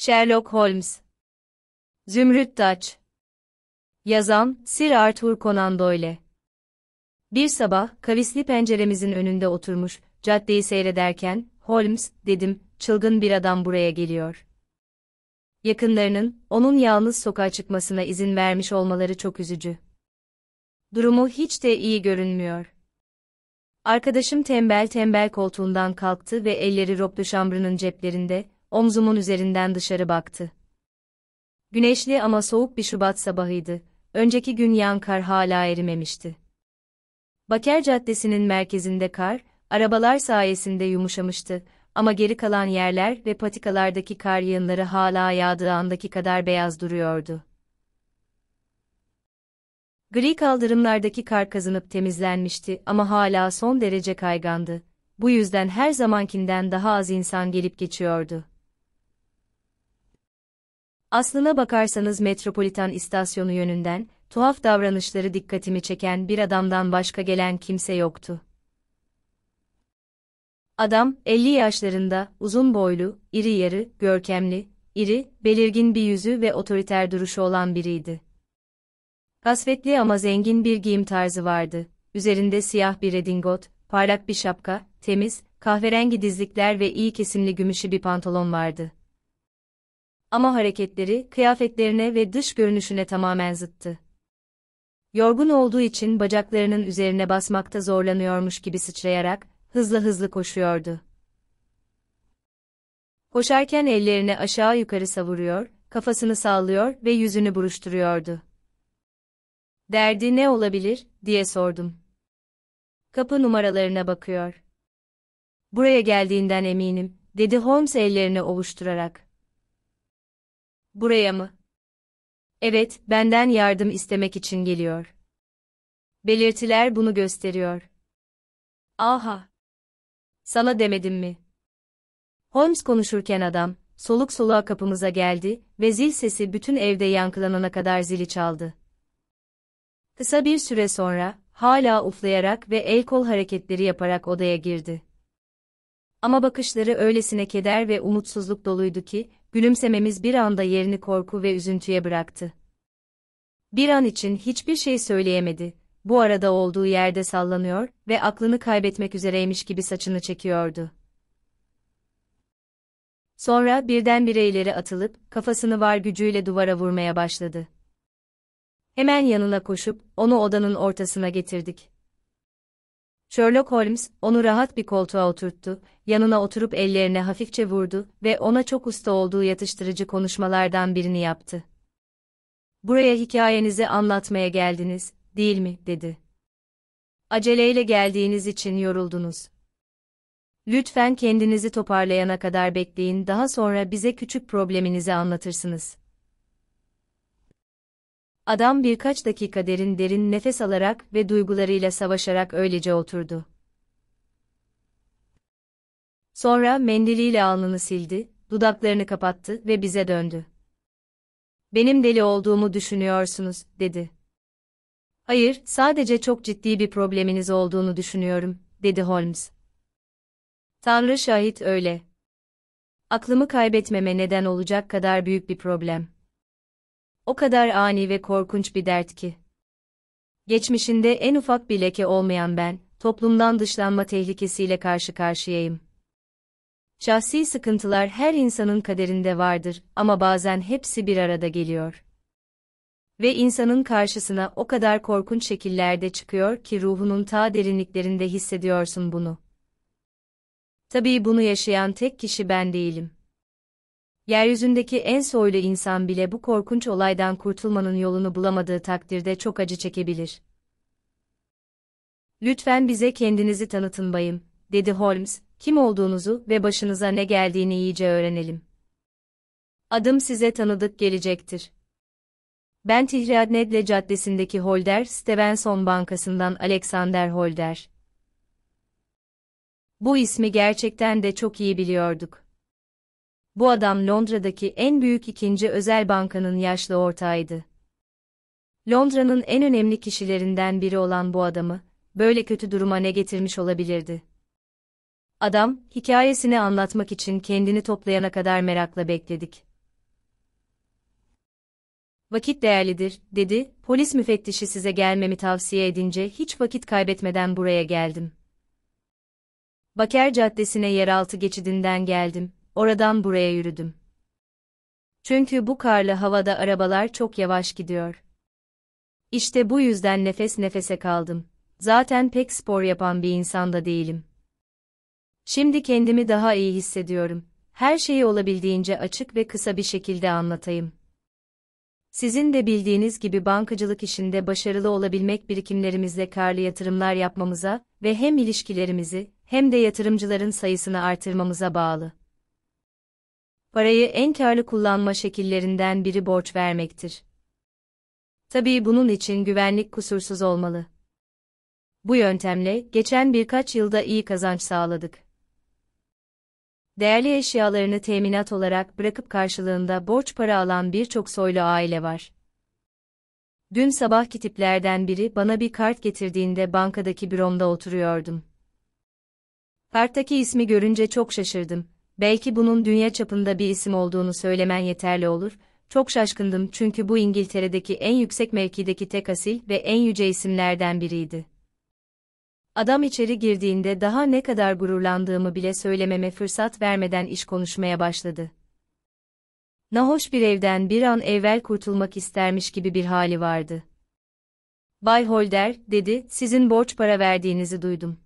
Sherlock Holmes Zümrüt Taç Yazan, Sir Arthur Conan Doyle Bir sabah, kavisli penceremizin önünde oturmuş, caddeyi seyrederken, Holmes, dedim, çılgın bir adam buraya geliyor. Yakınlarının, onun yalnız sokağa çıkmasına izin vermiş olmaları çok üzücü. Durumu hiç de iyi görünmüyor. Arkadaşım tembel tembel koltuğundan kalktı ve elleri rob şambrının ceplerinde, omzumun üzerinden dışarı baktı. Güneşli ama soğuk bir Şubat sabahıydı, önceki gün yağan kar hala erimemişti. Baker Caddesi'nin merkezinde kar, arabalar sayesinde yumuşamıştı ama geri kalan yerler ve patikalardaki kar yığınları hala yağdığı andaki kadar beyaz duruyordu. Gri kaldırımlardaki kar kazınıp temizlenmişti ama hala son derece kaygandı. Bu yüzden her zamankinden daha az insan gelip geçiyordu. Aslına bakarsanız metropolitan istasyonu yönünden, tuhaf davranışları dikkatimi çeken bir adamdan başka gelen kimse yoktu. Adam, 50 yaşlarında, uzun boylu, iri yarı, görkemli, iri, belirgin bir yüzü ve otoriter duruşu olan biriydi. Kasvetli ama zengin bir giyim tarzı vardı. Üzerinde siyah bir redingot, parlak bir şapka, temiz, kahverengi dizlikler ve iyi kesimli gümüşü bir pantolon vardı ama hareketleri, kıyafetlerine ve dış görünüşüne tamamen zıttı. Yorgun olduğu için bacaklarının üzerine basmakta zorlanıyormuş gibi sıçrayarak, hızlı hızlı koşuyordu. Koşarken ellerini aşağı yukarı savuruyor, kafasını sallıyor ve yüzünü buruşturuyordu. Derdi ne olabilir, diye sordum. Kapı numaralarına bakıyor. Buraya geldiğinden eminim, dedi Holmes ellerini ovuşturarak. Buraya mı? Evet, benden yardım istemek için geliyor. Belirtiler bunu gösteriyor. Aha. Sana demedim mi? Holmes konuşurken adam, soluk soluğa kapımıza geldi ve zil sesi bütün evde yankılanana kadar zili çaldı. Kısa bir süre sonra, hala uflayarak ve el kol hareketleri yaparak odaya girdi. Ama bakışları öylesine keder ve umutsuzluk doluydu ki, gülümsememiz bir anda yerini korku ve üzüntüye bıraktı. Bir an için hiçbir şey söyleyemedi, bu arada olduğu yerde sallanıyor ve aklını kaybetmek üzereymiş gibi saçını çekiyordu. Sonra birdenbire ileri atılıp kafasını var gücüyle duvara vurmaya başladı. Hemen yanına koşup onu odanın ortasına getirdik. Sherlock Holmes, onu rahat bir koltuğa oturttu, yanına oturup ellerine hafifçe vurdu ve ona çok usta olduğu yatıştırıcı konuşmalardan birini yaptı. Buraya hikayenizi anlatmaya geldiniz, değil mi, dedi. Aceleyle geldiğiniz için yoruldunuz. Lütfen kendinizi toparlayana kadar bekleyin, daha sonra bize küçük probleminizi anlatırsınız. Adam birkaç dakika derin derin nefes alarak ve duygularıyla savaşarak öylece oturdu. Sonra mendiliyle alnını sildi, dudaklarını kapattı ve bize döndü. Benim deli olduğumu düşünüyorsunuz, dedi. Hayır, sadece çok ciddi bir probleminiz olduğunu düşünüyorum, dedi Holmes. Tanrı şahit öyle. Aklımı kaybetmeme neden olacak kadar büyük bir problem. O kadar ani ve korkunç bir dert ki. Geçmişinde en ufak bir leke olmayan ben, toplumdan dışlanma tehlikesiyle karşı karşıyayım. Şahsi sıkıntılar her insanın kaderinde vardır ama bazen hepsi bir arada geliyor. Ve insanın karşısına o kadar korkunç şekillerde çıkıyor ki ruhunun ta derinliklerinde hissediyorsun bunu. Tabii bunu yaşayan tek kişi ben değilim. Yeryüzündeki en soylu insan bile bu korkunç olaydan kurtulmanın yolunu bulamadığı takdirde çok acı çekebilir. Lütfen bize kendinizi tanıtın bayım, dedi Holmes, kim olduğunuzu ve başınıza ne geldiğini iyice öğrenelim. Adım size tanıdık gelecektir. Ben Tihriad Nedle Caddesi'ndeki Holder Stevenson Bankası'ndan Alexander Holder. Bu ismi gerçekten de çok iyi biliyorduk bu adam Londra'daki en büyük ikinci özel bankanın yaşlı ortağıydı. Londra'nın en önemli kişilerinden biri olan bu adamı, böyle kötü duruma ne getirmiş olabilirdi? Adam, hikayesini anlatmak için kendini toplayana kadar merakla bekledik. Vakit değerlidir, dedi, polis müfettişi size gelmemi tavsiye edince hiç vakit kaybetmeden buraya geldim. Baker Caddesi'ne yeraltı geçidinden geldim, oradan buraya yürüdüm. Çünkü bu karlı havada arabalar çok yavaş gidiyor. İşte bu yüzden nefes nefese kaldım. Zaten pek spor yapan bir insan da değilim. Şimdi kendimi daha iyi hissediyorum. Her şeyi olabildiğince açık ve kısa bir şekilde anlatayım. Sizin de bildiğiniz gibi bankacılık işinde başarılı olabilmek birikimlerimizle karlı yatırımlar yapmamıza ve hem ilişkilerimizi hem de yatırımcıların sayısını artırmamıza bağlı parayı en karlı kullanma şekillerinden biri borç vermektir. Tabii bunun için güvenlik kusursuz olmalı. Bu yöntemle geçen birkaç yılda iyi kazanç sağladık. Değerli eşyalarını teminat olarak bırakıp karşılığında borç para alan birçok soylu aile var. Dün sabahki tiplerden biri bana bir kart getirdiğinde bankadaki büromda oturuyordum. Karttaki ismi görünce çok şaşırdım belki bunun dünya çapında bir isim olduğunu söylemen yeterli olur, çok şaşkındım çünkü bu İngiltere'deki en yüksek mevkideki tek asil ve en yüce isimlerden biriydi. Adam içeri girdiğinde daha ne kadar gururlandığımı bile söylememe fırsat vermeden iş konuşmaya başladı. Nahoş bir evden bir an evvel kurtulmak istermiş gibi bir hali vardı. Bay Holder, dedi, sizin borç para verdiğinizi duydum.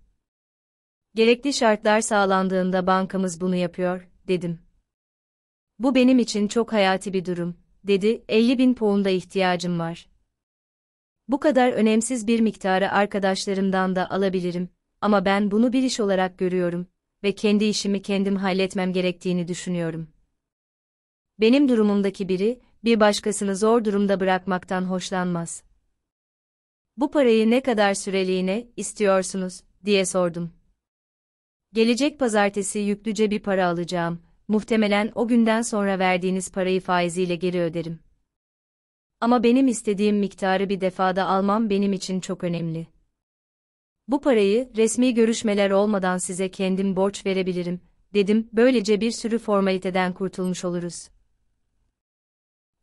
Gerekli şartlar sağlandığında bankamız bunu yapıyor, dedim. Bu benim için çok hayati bir durum, dedi, 50 bin pounda ihtiyacım var. Bu kadar önemsiz bir miktarı arkadaşlarımdan da alabilirim ama ben bunu bir iş olarak görüyorum ve kendi işimi kendim halletmem gerektiğini düşünüyorum. Benim durumumdaki biri, bir başkasını zor durumda bırakmaktan hoşlanmaz. Bu parayı ne kadar süreliğine istiyorsunuz diye sordum. Gelecek pazartesi yüklüce bir para alacağım. Muhtemelen o günden sonra verdiğiniz parayı faiziyle geri öderim. Ama benim istediğim miktarı bir defada almam benim için çok önemli. Bu parayı resmi görüşmeler olmadan size kendim borç verebilirim, dedim. Böylece bir sürü formaliteden kurtulmuş oluruz.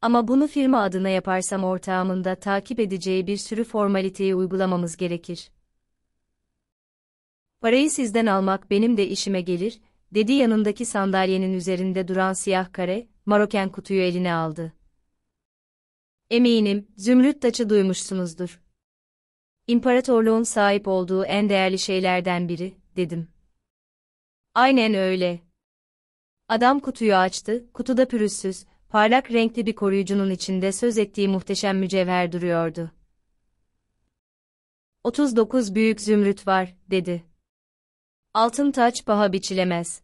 Ama bunu firma adına yaparsam ortağımın da takip edeceği bir sürü formaliteyi uygulamamız gerekir. Parayı sizden almak benim de işime gelir, dedi yanındaki sandalyenin üzerinde duran siyah kare, maroken kutuyu eline aldı. Eminim, zümrüt taçı duymuşsunuzdur. İmparatorluğun sahip olduğu en değerli şeylerden biri, dedim. Aynen öyle. Adam kutuyu açtı, kutuda pürüzsüz, parlak renkli bir koruyucunun içinde söz ettiği muhteşem mücevher duruyordu. 39 büyük zümrüt var, dedi. Altın taç paha biçilemez.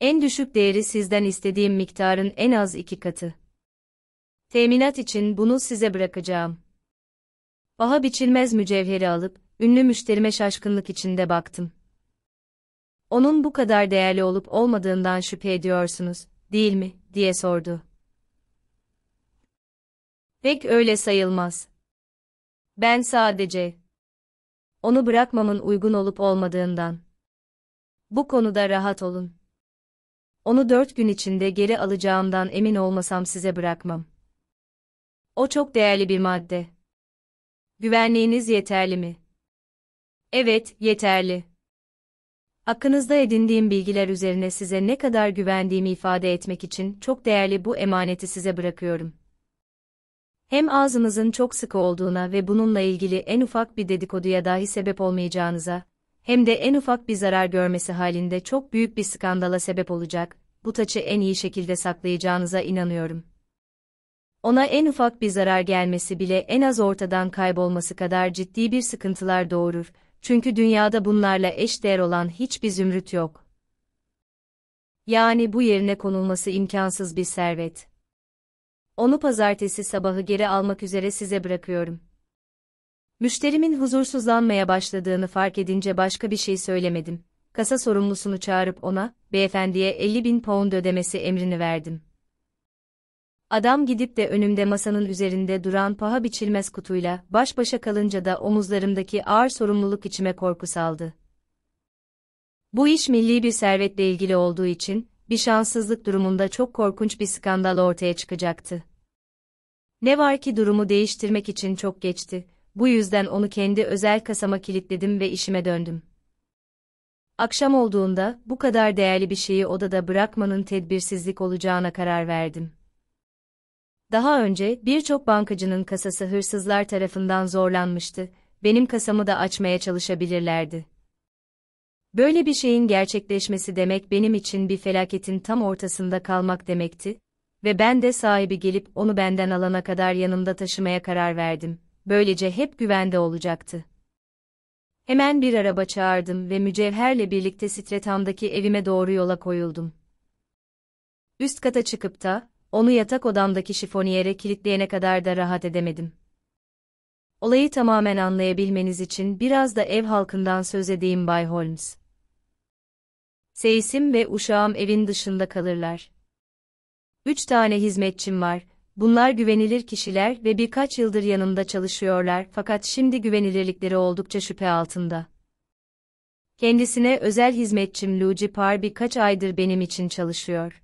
En düşük değeri sizden istediğim miktarın en az iki katı. Teminat için bunu size bırakacağım. Paha biçilmez mücevheri alıp, ünlü müşterime şaşkınlık içinde baktım. Onun bu kadar değerli olup olmadığından şüphe ediyorsunuz, değil mi, diye sordu. Pek öyle sayılmaz. Ben sadece onu bırakmamın uygun olup olmadığından. Bu konuda rahat olun. Onu dört gün içinde geri alacağımdan emin olmasam size bırakmam. O çok değerli bir madde. Güvenliğiniz yeterli mi? Evet, yeterli. Hakkınızda edindiğim bilgiler üzerine size ne kadar güvendiğimi ifade etmek için çok değerli bu emaneti size bırakıyorum. Hem ağzınızın çok sıkı olduğuna ve bununla ilgili en ufak bir dedikoduya dahi sebep olmayacağınıza, hem de en ufak bir zarar görmesi halinde çok büyük bir skandala sebep olacak, bu taçı en iyi şekilde saklayacağınıza inanıyorum. Ona en ufak bir zarar gelmesi bile en az ortadan kaybolması kadar ciddi bir sıkıntılar doğurur, çünkü dünyada bunlarla eş değer olan hiçbir zümrüt yok. Yani bu yerine konulması imkansız bir servet. Onu pazartesi sabahı geri almak üzere size bırakıyorum. Müşterimin huzursuzlanmaya başladığını fark edince başka bir şey söylemedim. Kasa sorumlusunu çağırıp ona, beyefendiye 50 bin pound ödemesi emrini verdim. Adam gidip de önümde masanın üzerinde duran paha biçilmez kutuyla baş başa kalınca da omuzlarımdaki ağır sorumluluk içime korku saldı. Bu iş milli bir servetle ilgili olduğu için, bir şanssızlık durumunda çok korkunç bir skandal ortaya çıkacaktı. Ne var ki durumu değiştirmek için çok geçti, bu yüzden onu kendi özel kasama kilitledim ve işime döndüm. Akşam olduğunda bu kadar değerli bir şeyi odada bırakmanın tedbirsizlik olacağına karar verdim. Daha önce birçok bankacının kasası hırsızlar tarafından zorlanmıştı, benim kasamı da açmaya çalışabilirlerdi. Böyle bir şeyin gerçekleşmesi demek benim için bir felaketin tam ortasında kalmak demekti ve ben de sahibi gelip onu benden alana kadar yanımda taşımaya karar verdim böylece hep güvende olacaktı. Hemen bir araba çağırdım ve mücevherle birlikte Stretam'daki evime doğru yola koyuldum. Üst kata çıkıp da, onu yatak odamdaki şifoniyere kilitleyene kadar da rahat edemedim. Olayı tamamen anlayabilmeniz için biraz da ev halkından söz edeyim Bay Holmes. Seysim ve uşağım evin dışında kalırlar. Üç tane hizmetçim var Bunlar güvenilir kişiler ve birkaç yıldır yanımda çalışıyorlar fakat şimdi güvenilirlikleri oldukça şüphe altında. Kendisine özel hizmetçim Luigi Par birkaç aydır benim için çalışıyor.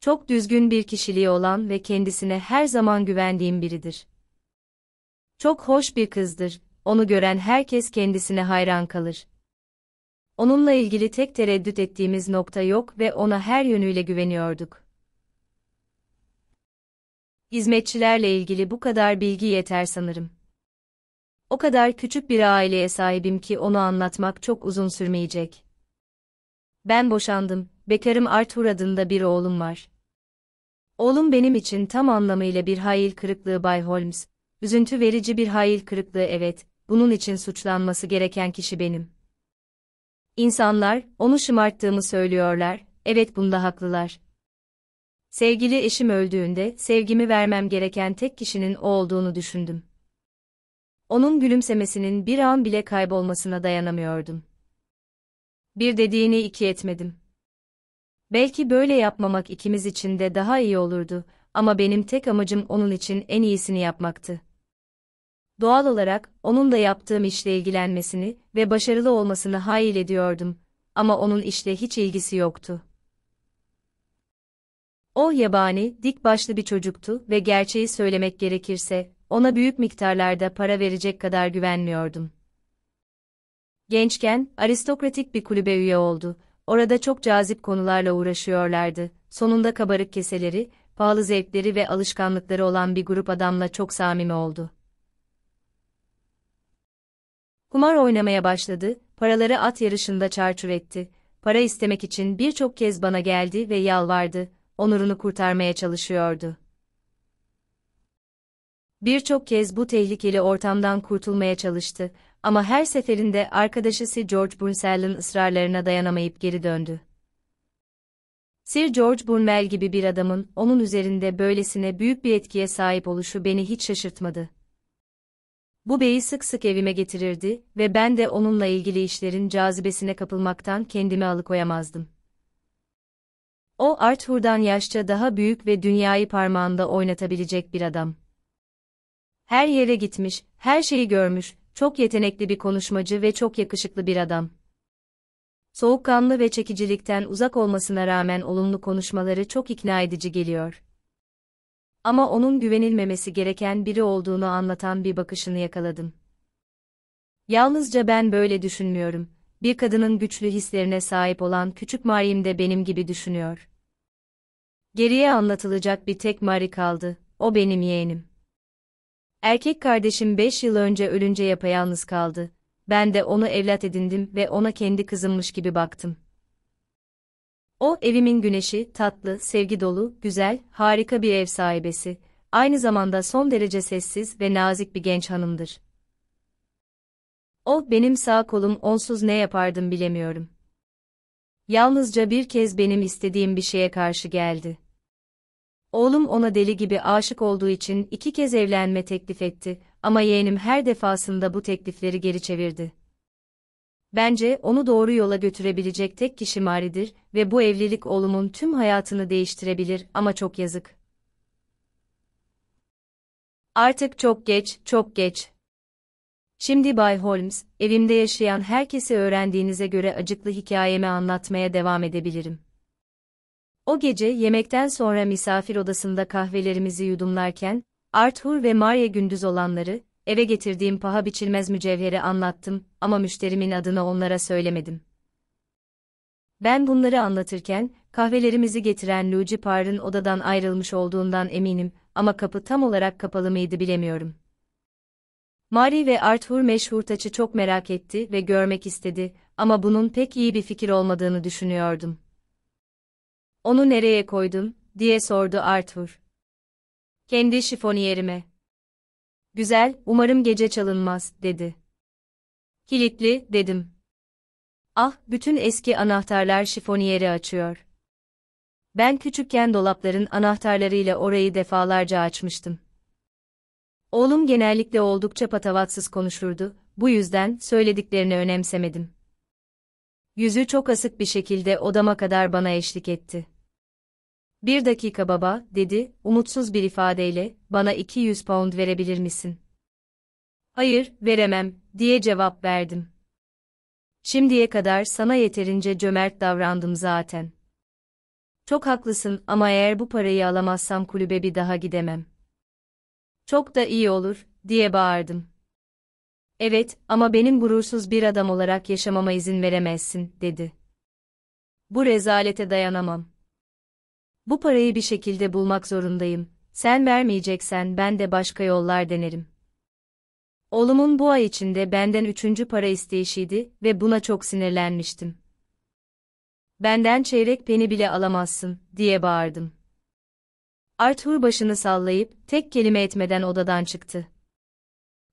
Çok düzgün bir kişiliği olan ve kendisine her zaman güvendiğim biridir. Çok hoş bir kızdır, onu gören herkes kendisine hayran kalır. Onunla ilgili tek tereddüt ettiğimiz nokta yok ve ona her yönüyle güveniyorduk hizmetçilerle ilgili bu kadar bilgi yeter sanırım. O kadar küçük bir aileye sahibim ki onu anlatmak çok uzun sürmeyecek. Ben boşandım, bekarım Arthur adında bir oğlum var. Oğlum benim için tam anlamıyla bir hayal kırıklığı Bay Holmes, üzüntü verici bir hayal kırıklığı evet, bunun için suçlanması gereken kişi benim. İnsanlar, onu şımarttığımı söylüyorlar, evet bunda haklılar. Sevgili eşim öldüğünde sevgimi vermem gereken tek kişinin o olduğunu düşündüm. Onun gülümsemesinin bir an bile kaybolmasına dayanamıyordum. Bir dediğini iki etmedim. Belki böyle yapmamak ikimiz için de daha iyi olurdu ama benim tek amacım onun için en iyisini yapmaktı. Doğal olarak onun da yaptığım işle ilgilenmesini ve başarılı olmasını hayal ediyordum ama onun işle hiç ilgisi yoktu. O yabani, dik başlı bir çocuktu ve gerçeği söylemek gerekirse, ona büyük miktarlarda para verecek kadar güvenmiyordum. Gençken, aristokratik bir kulübe üye oldu. Orada çok cazip konularla uğraşıyorlardı. Sonunda kabarık keseleri, pahalı zevkleri ve alışkanlıkları olan bir grup adamla çok samimi oldu. Kumar oynamaya başladı, paraları at yarışında çarçur etti. Para istemek için birçok kez bana geldi ve yalvardı onurunu kurtarmaya çalışıyordu. Birçok kez bu tehlikeli ortamdan kurtulmaya çalıştı ama her seferinde arkadaşı Sir George Bunsel'in ısrarlarına dayanamayıp geri döndü. Sir George Bunmel gibi bir adamın onun üzerinde böylesine büyük bir etkiye sahip oluşu beni hiç şaşırtmadı. Bu beyi sık sık evime getirirdi ve ben de onunla ilgili işlerin cazibesine kapılmaktan kendimi alıkoyamazdım. O Arthur'dan yaşça daha büyük ve dünyayı parmağında oynatabilecek bir adam. Her yere gitmiş, her şeyi görmüş, çok yetenekli bir konuşmacı ve çok yakışıklı bir adam. Soğukkanlı ve çekicilikten uzak olmasına rağmen olumlu konuşmaları çok ikna edici geliyor. Ama onun güvenilmemesi gereken biri olduğunu anlatan bir bakışını yakaladım. Yalnızca ben böyle düşünmüyorum bir kadının güçlü hislerine sahip olan küçük Mary'im de benim gibi düşünüyor. Geriye anlatılacak bir tek mari kaldı, o benim yeğenim. Erkek kardeşim beş yıl önce ölünce yapayalnız kaldı. Ben de onu evlat edindim ve ona kendi kızımmış gibi baktım. O evimin güneşi, tatlı, sevgi dolu, güzel, harika bir ev sahibesi. Aynı zamanda son derece sessiz ve nazik bir genç hanımdır. Oh benim sağ kolum onsuz ne yapardım bilemiyorum. Yalnızca bir kez benim istediğim bir şeye karşı geldi. Oğlum ona deli gibi aşık olduğu için iki kez evlenme teklif etti ama yeğenim her defasında bu teklifleri geri çevirdi. Bence onu doğru yola götürebilecek tek kişi Mari'dir ve bu evlilik oğlumun tüm hayatını değiştirebilir ama çok yazık. Artık çok geç, çok geç. Şimdi Bay Holmes, evimde yaşayan herkese öğrendiğinize göre acıklı hikayemi anlatmaya devam edebilirim. O gece yemekten sonra misafir odasında kahvelerimizi yudumlarken, Arthur ve Maria gündüz olanları, eve getirdiğim paha biçilmez mücevheri anlattım ama müşterimin adını onlara söylemedim. Ben bunları anlatırken, kahvelerimizi getiren Lucy Parr'ın odadan ayrılmış olduğundan eminim ama kapı tam olarak kapalı mıydı bilemiyorum. Mari ve Arthur meşhur taçı çok merak etti ve görmek istedi ama bunun pek iyi bir fikir olmadığını düşünüyordum. Onu nereye koydum, diye sordu Arthur. Kendi şifoniyerime. Güzel, umarım gece çalınmaz, dedi. Kilitli, dedim. Ah, bütün eski anahtarlar şifoniyeri açıyor. Ben küçükken dolapların anahtarlarıyla orayı defalarca açmıştım. Oğlum genellikle oldukça patavatsız konuşurdu, bu yüzden söylediklerini önemsemedim. Yüzü çok asık bir şekilde odama kadar bana eşlik etti. Bir dakika baba, dedi, umutsuz bir ifadeyle, bana 200 pound verebilir misin? Hayır, veremem, diye cevap verdim. Şimdiye kadar sana yeterince cömert davrandım zaten. Çok haklısın ama eğer bu parayı alamazsam kulübe bir daha gidemem. Çok da iyi olur, diye bağırdım. Evet, ama benim gurursuz bir adam olarak yaşamama izin veremezsin, dedi. Bu rezalete dayanamam. Bu parayı bir şekilde bulmak zorundayım. Sen vermeyeceksen ben de başka yollar denerim. Oğlumun bu ay içinde benden üçüncü para isteyişiydi ve buna çok sinirlenmiştim. Benden çeyrek peni bile alamazsın, diye bağırdım. Arthur başını sallayıp tek kelime etmeden odadan çıktı.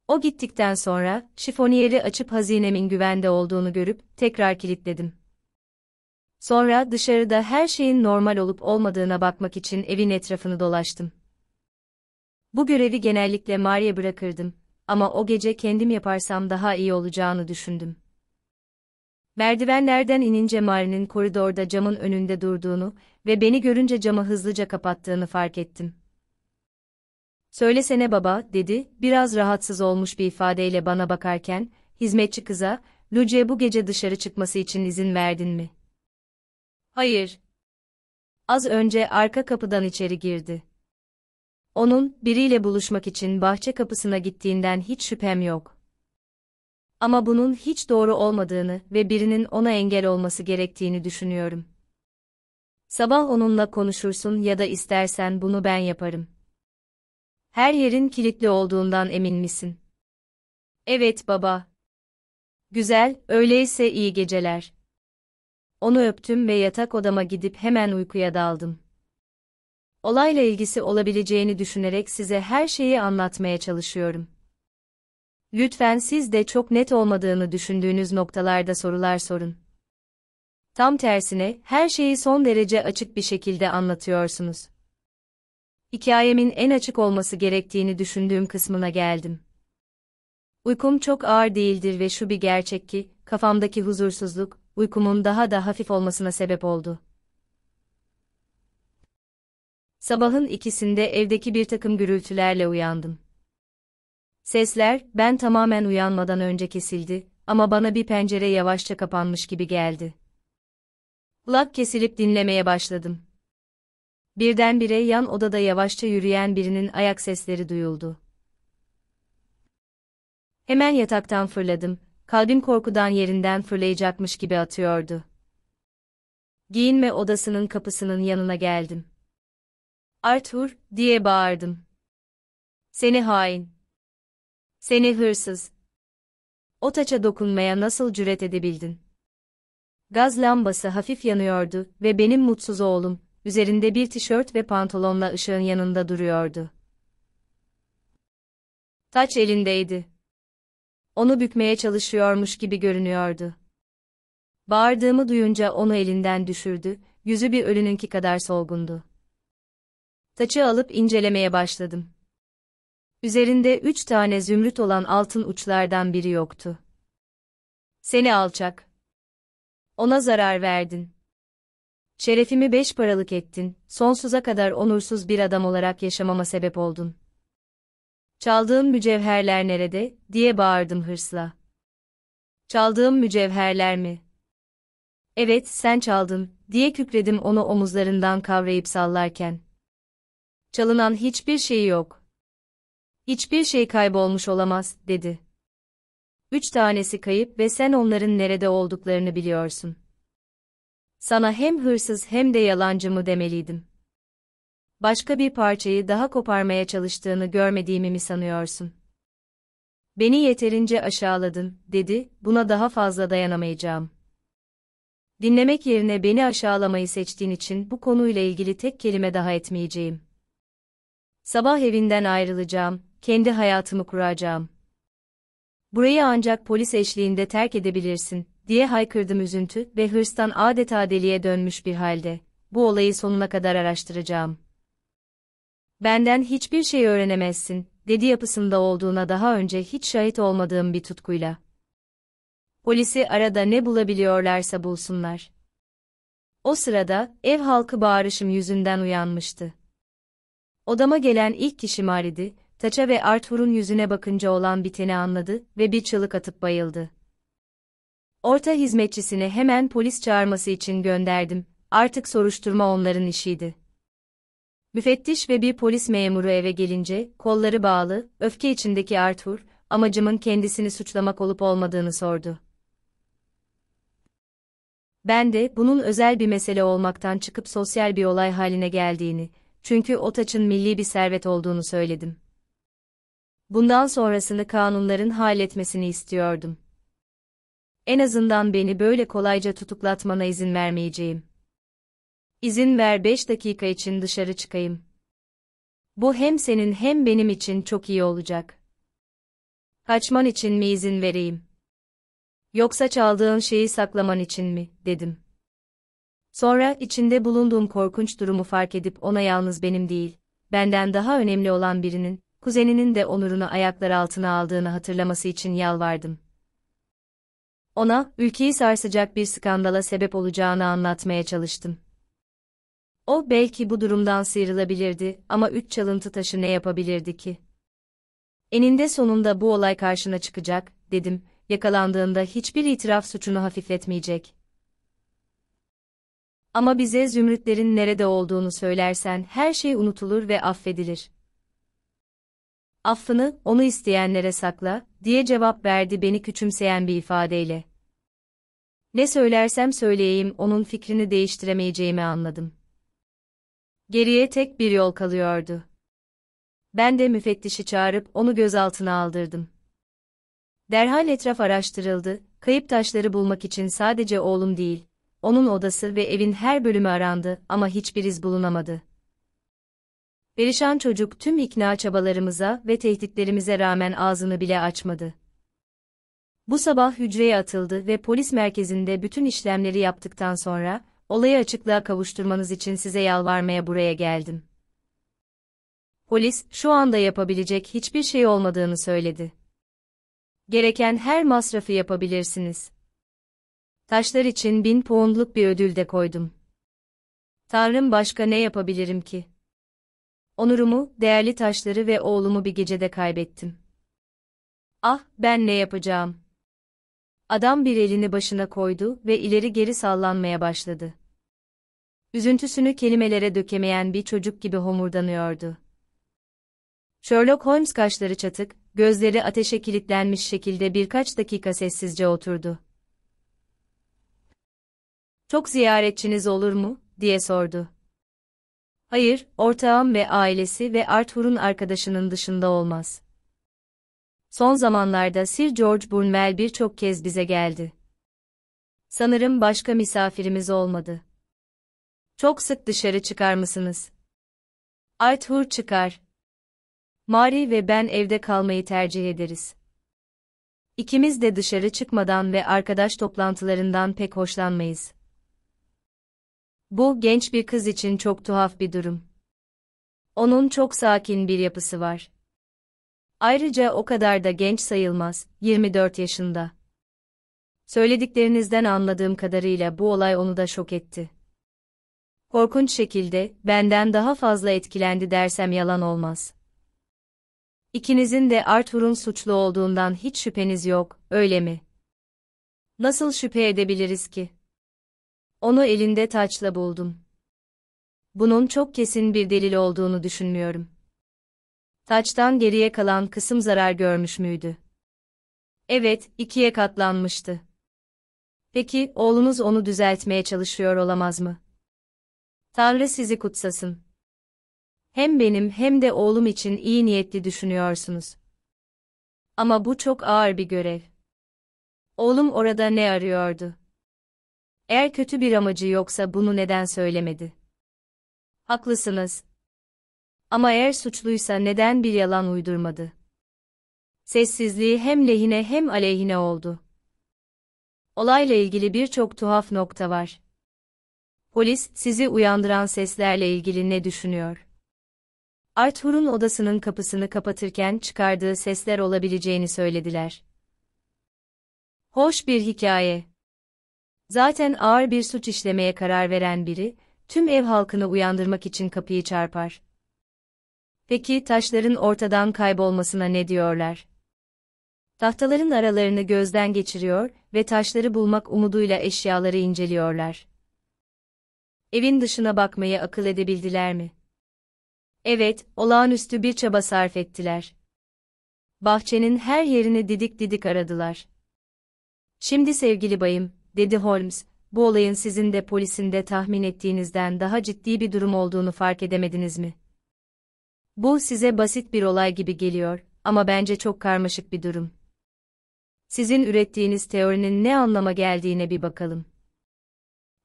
O gittikten sonra şifoniyeri açıp hazinemin güvende olduğunu görüp tekrar kilitledim. Sonra dışarıda her şeyin normal olup olmadığına bakmak için evin etrafını dolaştım. Bu görevi genellikle Maria bırakırdım ama o gece kendim yaparsam daha iyi olacağını düşündüm. Merdivenlerden inince Maria'nın koridorda camın önünde durduğunu ve beni görünce camı hızlıca kapattığını fark ettim. Söylesene baba, dedi, biraz rahatsız olmuş bir ifadeyle bana bakarken, hizmetçi kıza, Luce'ye bu gece dışarı çıkması için izin verdin mi? Hayır. Az önce arka kapıdan içeri girdi. Onun, biriyle buluşmak için bahçe kapısına gittiğinden hiç şüphem yok. Ama bunun hiç doğru olmadığını ve birinin ona engel olması gerektiğini düşünüyorum. Sabah onunla konuşursun ya da istersen bunu ben yaparım. Her yerin kilitli olduğundan emin misin? Evet baba. Güzel, öyleyse iyi geceler. Onu öptüm ve yatak odama gidip hemen uykuya daldım. Olayla ilgisi olabileceğini düşünerek size her şeyi anlatmaya çalışıyorum. Lütfen siz de çok net olmadığını düşündüğünüz noktalarda sorular sorun. Tam tersine, her şeyi son derece açık bir şekilde anlatıyorsunuz. Hikayemin en açık olması gerektiğini düşündüğüm kısmına geldim. Uykum çok ağır değildir ve şu bir gerçek ki, kafamdaki huzursuzluk, uykumun daha da hafif olmasına sebep oldu. Sabahın ikisinde evdeki bir takım gürültülerle uyandım. Sesler, ben tamamen uyanmadan önce kesildi ama bana bir pencere yavaşça kapanmış gibi geldi. Kulak kesilip dinlemeye başladım. Birdenbire yan odada yavaşça yürüyen birinin ayak sesleri duyuldu. Hemen yataktan fırladım, kalbim korkudan yerinden fırlayacakmış gibi atıyordu. Giyinme odasının kapısının yanına geldim. Arthur, diye bağırdım. Seni hain. Seni hırsız. O taça dokunmaya nasıl cüret edebildin? Gaz lambası hafif yanıyordu ve benim mutsuz oğlum, üzerinde bir tişört ve pantolonla ışığın yanında duruyordu. Taç elindeydi. Onu bükmeye çalışıyormuş gibi görünüyordu. Bağırdığımı duyunca onu elinden düşürdü, yüzü bir ölününki kadar solgundu. Taçı alıp incelemeye başladım. Üzerinde üç tane zümrüt olan altın uçlardan biri yoktu. Seni alçak ona zarar verdin. Şerefimi beş paralık ettin, sonsuza kadar onursuz bir adam olarak yaşamama sebep oldun. Çaldığım mücevherler nerede, diye bağırdım hırsla. Çaldığım mücevherler mi? Evet, sen çaldın, diye kükredim onu omuzlarından kavrayıp sallarken. Çalınan hiçbir şey yok. Hiçbir şey kaybolmuş olamaz, dedi üç tanesi kayıp ve sen onların nerede olduklarını biliyorsun. Sana hem hırsız hem de yalancı mı demeliydim. Başka bir parçayı daha koparmaya çalıştığını görmediğimi mi sanıyorsun? Beni yeterince aşağıladın, dedi, buna daha fazla dayanamayacağım. Dinlemek yerine beni aşağılamayı seçtiğin için bu konuyla ilgili tek kelime daha etmeyeceğim. Sabah evinden ayrılacağım, kendi hayatımı kuracağım. Burayı ancak polis eşliğinde terk edebilirsin, diye haykırdım üzüntü ve hırstan adeta deliye dönmüş bir halde. Bu olayı sonuna kadar araştıracağım. Benden hiçbir şey öğrenemezsin, dedi yapısında olduğuna daha önce hiç şahit olmadığım bir tutkuyla. Polisi arada ne bulabiliyorlarsa bulsunlar. O sırada, ev halkı bağırışım yüzünden uyanmıştı. Odama gelen ilk kişi Mari'di Taça ve Arthur'un yüzüne bakınca olan biteni anladı ve bir çığlık atıp bayıldı. Orta hizmetçisini hemen polis çağırması için gönderdim. Artık soruşturma onların işiydi. Müfettiş ve bir polis memuru eve gelince, kolları bağlı, öfke içindeki Arthur, amacımın kendisini suçlamak olup olmadığını sordu. Ben de bunun özel bir mesele olmaktan çıkıp sosyal bir olay haline geldiğini, çünkü o taçın milli bir servet olduğunu söyledim bundan sonrasını kanunların halletmesini istiyordum. En azından beni böyle kolayca tutuklatmana izin vermeyeceğim. İzin ver beş dakika için dışarı çıkayım. Bu hem senin hem benim için çok iyi olacak. Kaçman için mi izin vereyim? Yoksa çaldığın şeyi saklaman için mi, dedim. Sonra içinde bulunduğum korkunç durumu fark edip ona yalnız benim değil, benden daha önemli olan birinin, kuzeninin de onurunu ayaklar altına aldığını hatırlaması için yalvardım. Ona, ülkeyi sarsacak bir skandala sebep olacağını anlatmaya çalıştım. O belki bu durumdan sıyrılabilirdi ama üç çalıntı taşı ne yapabilirdi ki? Eninde sonunda bu olay karşına çıkacak, dedim, yakalandığında hiçbir itiraf suçunu hafifletmeyecek. Ama bize zümrütlerin nerede olduğunu söylersen her şey unutulur ve affedilir affını onu isteyenlere sakla, diye cevap verdi beni küçümseyen bir ifadeyle. Ne söylersem söyleyeyim onun fikrini değiştiremeyeceğimi anladım. Geriye tek bir yol kalıyordu. Ben de müfettişi çağırıp onu gözaltına aldırdım. Derhal etraf araştırıldı, kayıp taşları bulmak için sadece oğlum değil, onun odası ve evin her bölümü arandı ama hiçbir iz bulunamadı. Perişan çocuk tüm ikna çabalarımıza ve tehditlerimize rağmen ağzını bile açmadı. Bu sabah hücreye atıldı ve polis merkezinde bütün işlemleri yaptıktan sonra, olayı açıklığa kavuşturmanız için size yalvarmaya buraya geldim. Polis, şu anda yapabilecek hiçbir şey olmadığını söyledi. Gereken her masrafı yapabilirsiniz. Taşlar için bin poundluk bir ödül de koydum. Tanrım başka ne yapabilirim ki? Onurumu, değerli taşları ve oğlumu bir gecede kaybettim. Ah, ben ne yapacağım? Adam bir elini başına koydu ve ileri geri sallanmaya başladı. Üzüntüsünü kelimelere dökemeyen bir çocuk gibi homurdanıyordu. Sherlock Holmes kaşları çatık, gözleri ateşe kilitlenmiş şekilde birkaç dakika sessizce oturdu. Çok ziyaretçiniz olur mu? diye sordu. Hayır, ortağım ve ailesi ve Arthur'un arkadaşının dışında olmaz. Son zamanlarda Sir George Burnwell birçok kez bize geldi. Sanırım başka misafirimiz olmadı. Çok sık dışarı çıkar mısınız? Arthur çıkar. Mari ve ben evde kalmayı tercih ederiz. İkimiz de dışarı çıkmadan ve arkadaş toplantılarından pek hoşlanmayız. Bu genç bir kız için çok tuhaf bir durum. Onun çok sakin bir yapısı var. Ayrıca o kadar da genç sayılmaz, 24 yaşında. Söylediklerinizden anladığım kadarıyla bu olay onu da şok etti. Korkunç şekilde, benden daha fazla etkilendi dersem yalan olmaz. İkinizin de Arthur'un suçlu olduğundan hiç şüpheniz yok, öyle mi? Nasıl şüphe edebiliriz ki? Onu elinde taçla buldum. Bunun çok kesin bir delil olduğunu düşünmüyorum. Taçtan geriye kalan kısım zarar görmüş müydü? Evet, ikiye katlanmıştı. Peki, oğlunuz onu düzeltmeye çalışıyor olamaz mı? Tanrı sizi kutsasın. Hem benim hem de oğlum için iyi niyetli düşünüyorsunuz. Ama bu çok ağır bir görev. Oğlum orada ne arıyordu? Eğer kötü bir amacı yoksa bunu neden söylemedi? Haklısınız. Ama eğer suçluysa neden bir yalan uydurmadı? Sessizliği hem lehine hem aleyhine oldu. Olayla ilgili birçok tuhaf nokta var. Polis, sizi uyandıran seslerle ilgili ne düşünüyor? Arthur'un odasının kapısını kapatırken çıkardığı sesler olabileceğini söylediler. Hoş bir hikaye. Zaten ağır bir suç işlemeye karar veren biri, tüm ev halkını uyandırmak için kapıyı çarpar. Peki taşların ortadan kaybolmasına ne diyorlar? Tahtaların aralarını gözden geçiriyor ve taşları bulmak umuduyla eşyaları inceliyorlar. Evin dışına bakmayı akıl edebildiler mi? Evet, olağanüstü bir çaba sarf ettiler. Bahçenin her yerini didik didik aradılar. Şimdi sevgili bayım, dedi Holmes, bu olayın sizin de polisin de tahmin ettiğinizden daha ciddi bir durum olduğunu fark edemediniz mi? Bu size basit bir olay gibi geliyor ama bence çok karmaşık bir durum. Sizin ürettiğiniz teorinin ne anlama geldiğine bir bakalım.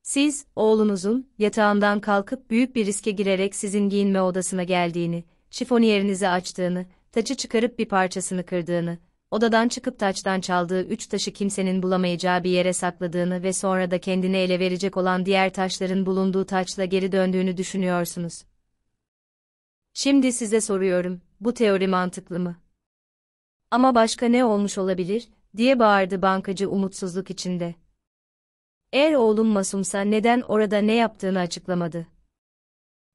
Siz, oğlunuzun, yatağından kalkıp büyük bir riske girerek sizin giyinme odasına geldiğini, şifoniyerinizi açtığını, taçı çıkarıp bir parçasını kırdığını, odadan çıkıp taçtan çaldığı üç taşı kimsenin bulamayacağı bir yere sakladığını ve sonra da kendini ele verecek olan diğer taşların bulunduğu taçla geri döndüğünü düşünüyorsunuz. Şimdi size soruyorum, bu teori mantıklı mı? Ama başka ne olmuş olabilir, diye bağırdı bankacı umutsuzluk içinde. Eğer oğlum masumsa neden orada ne yaptığını açıklamadı?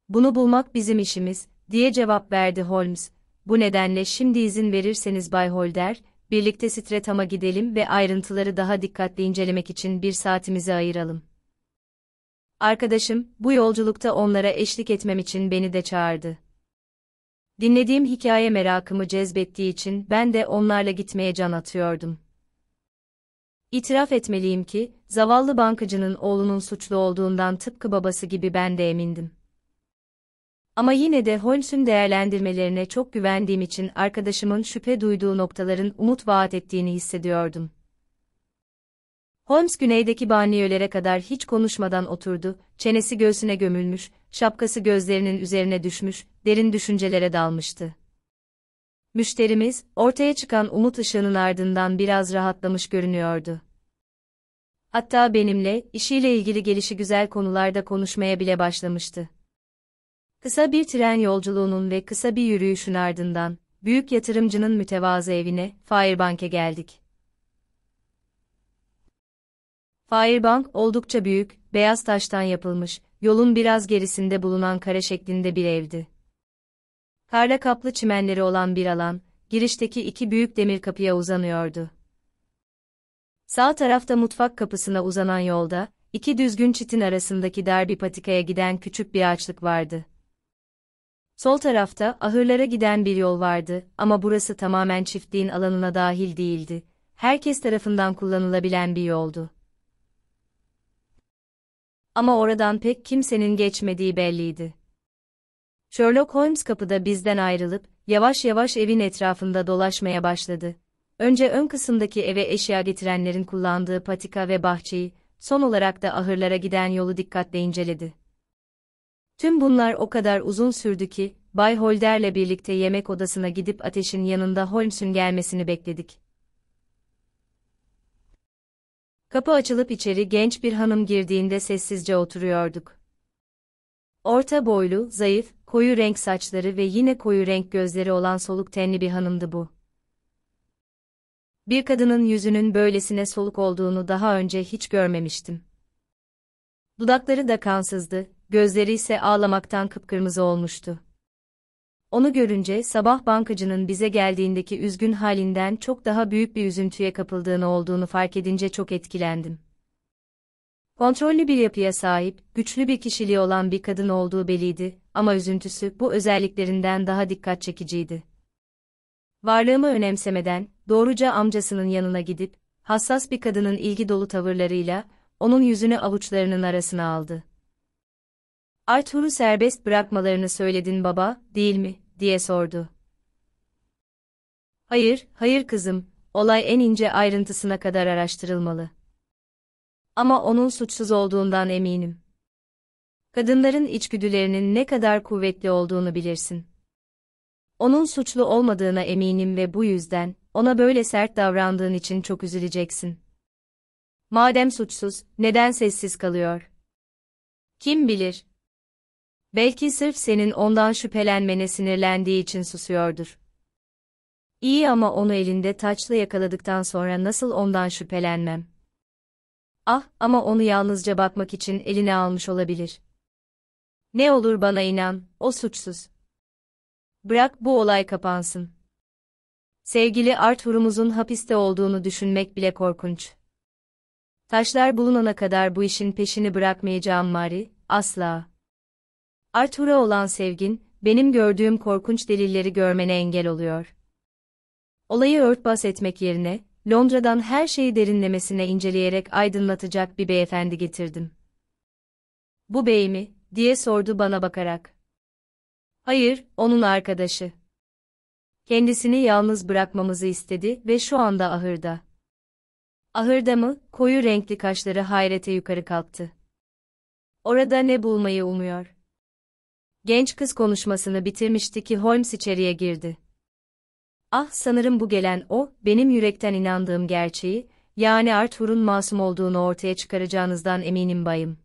Bunu bulmak bizim işimiz, diye cevap verdi Holmes, bu nedenle şimdi izin verirseniz Bay Holder, birlikte Stretham'a gidelim ve ayrıntıları daha dikkatli incelemek için bir saatimizi ayıralım. Arkadaşım, bu yolculukta onlara eşlik etmem için beni de çağırdı. Dinlediğim hikaye merakımı cezbettiği için ben de onlarla gitmeye can atıyordum. İtiraf etmeliyim ki, zavallı bankacının oğlunun suçlu olduğundan tıpkı babası gibi ben de emindim. Ama yine de Holmes'un değerlendirmelerine çok güvendiğim için arkadaşımın şüphe duyduğu noktaların umut vaat ettiğini hissediyordum. Holmes güneydeki banliyölere kadar hiç konuşmadan oturdu, çenesi göğsüne gömülmüş, şapkası gözlerinin üzerine düşmüş, derin düşüncelere dalmıştı. Müşterimiz, ortaya çıkan umut ışığının ardından biraz rahatlamış görünüyordu. Hatta benimle, işiyle ilgili gelişi güzel konularda konuşmaya bile başlamıştı. Kısa bir tren yolculuğunun ve kısa bir yürüyüşün ardından, büyük yatırımcının mütevazı evine, Firebank'e geldik. Firebank oldukça büyük, beyaz taştan yapılmış, yolun biraz gerisinde bulunan kare şeklinde bir evdi. Karla kaplı çimenleri olan bir alan, girişteki iki büyük demir kapıya uzanıyordu. Sağ tarafta mutfak kapısına uzanan yolda, iki düzgün çitin arasındaki dar bir patikaya giden küçük bir ağaçlık vardı. Sol tarafta ahırlara giden bir yol vardı ama burası tamamen çiftliğin alanına dahil değildi. Herkes tarafından kullanılabilen bir yoldu. Ama oradan pek kimsenin geçmediği belliydi. Sherlock Holmes kapıda bizden ayrılıp yavaş yavaş evin etrafında dolaşmaya başladı. Önce ön kısımdaki eve eşya getirenlerin kullandığı patika ve bahçeyi, son olarak da ahırlara giden yolu dikkatle inceledi. Tüm bunlar o kadar uzun sürdü ki, Bay Holder'le birlikte yemek odasına gidip ateşin yanında Holmes'ün gelmesini bekledik. Kapı açılıp içeri genç bir hanım girdiğinde sessizce oturuyorduk. Orta boylu, zayıf, koyu renk saçları ve yine koyu renk gözleri olan soluk tenli bir hanımdı bu. Bir kadının yüzünün böylesine soluk olduğunu daha önce hiç görmemiştim. Dudakları da kansızdı, gözleri ise ağlamaktan kıpkırmızı olmuştu. Onu görünce sabah bankacının bize geldiğindeki üzgün halinden çok daha büyük bir üzüntüye kapıldığını olduğunu fark edince çok etkilendim. Kontrollü bir yapıya sahip, güçlü bir kişiliği olan bir kadın olduğu belliydi ama üzüntüsü bu özelliklerinden daha dikkat çekiciydi. Varlığımı önemsemeden, doğruca amcasının yanına gidip, hassas bir kadının ilgi dolu tavırlarıyla, onun yüzünü avuçlarının arasına aldı. Arthur'u serbest bırakmalarını söyledin baba, değil mi, diye sordu. Hayır, hayır kızım, olay en ince ayrıntısına kadar araştırılmalı. Ama onun suçsuz olduğundan eminim. Kadınların içgüdülerinin ne kadar kuvvetli olduğunu bilirsin. Onun suçlu olmadığına eminim ve bu yüzden, ona böyle sert davrandığın için çok üzüleceksin. Madem suçsuz, neden sessiz kalıyor? Kim bilir, Belki sırf senin ondan şüphelenmene sinirlendiği için susuyordur. İyi ama onu elinde taçla yakaladıktan sonra nasıl ondan şüphelenmem? Ah, ama onu yalnızca bakmak için eline almış olabilir. Ne olur bana inan, o suçsuz. Bırak bu olay kapansın. Sevgili Arthur'umuzun hapiste olduğunu düşünmek bile korkunç. Taşlar bulunana kadar bu işin peşini bırakmayacağım Mari, asla. Arthur'a olan sevgin, benim gördüğüm korkunç delilleri görmene engel oluyor. Olayı örtbas etmek yerine, Londra'dan her şeyi derinlemesine inceleyerek aydınlatacak bir beyefendi getirdim. Bu bey mi? diye sordu bana bakarak. Hayır, onun arkadaşı. Kendisini yalnız bırakmamızı istedi ve şu anda ahırda. Ahırda mı? Koyu renkli kaşları hayrete yukarı kalktı. Orada ne bulmayı umuyor? Genç kız konuşmasını bitirmişti ki Holmes içeriye girdi. Ah sanırım bu gelen o, benim yürekten inandığım gerçeği, yani Arthur'un masum olduğunu ortaya çıkaracağınızdan eminim bayım.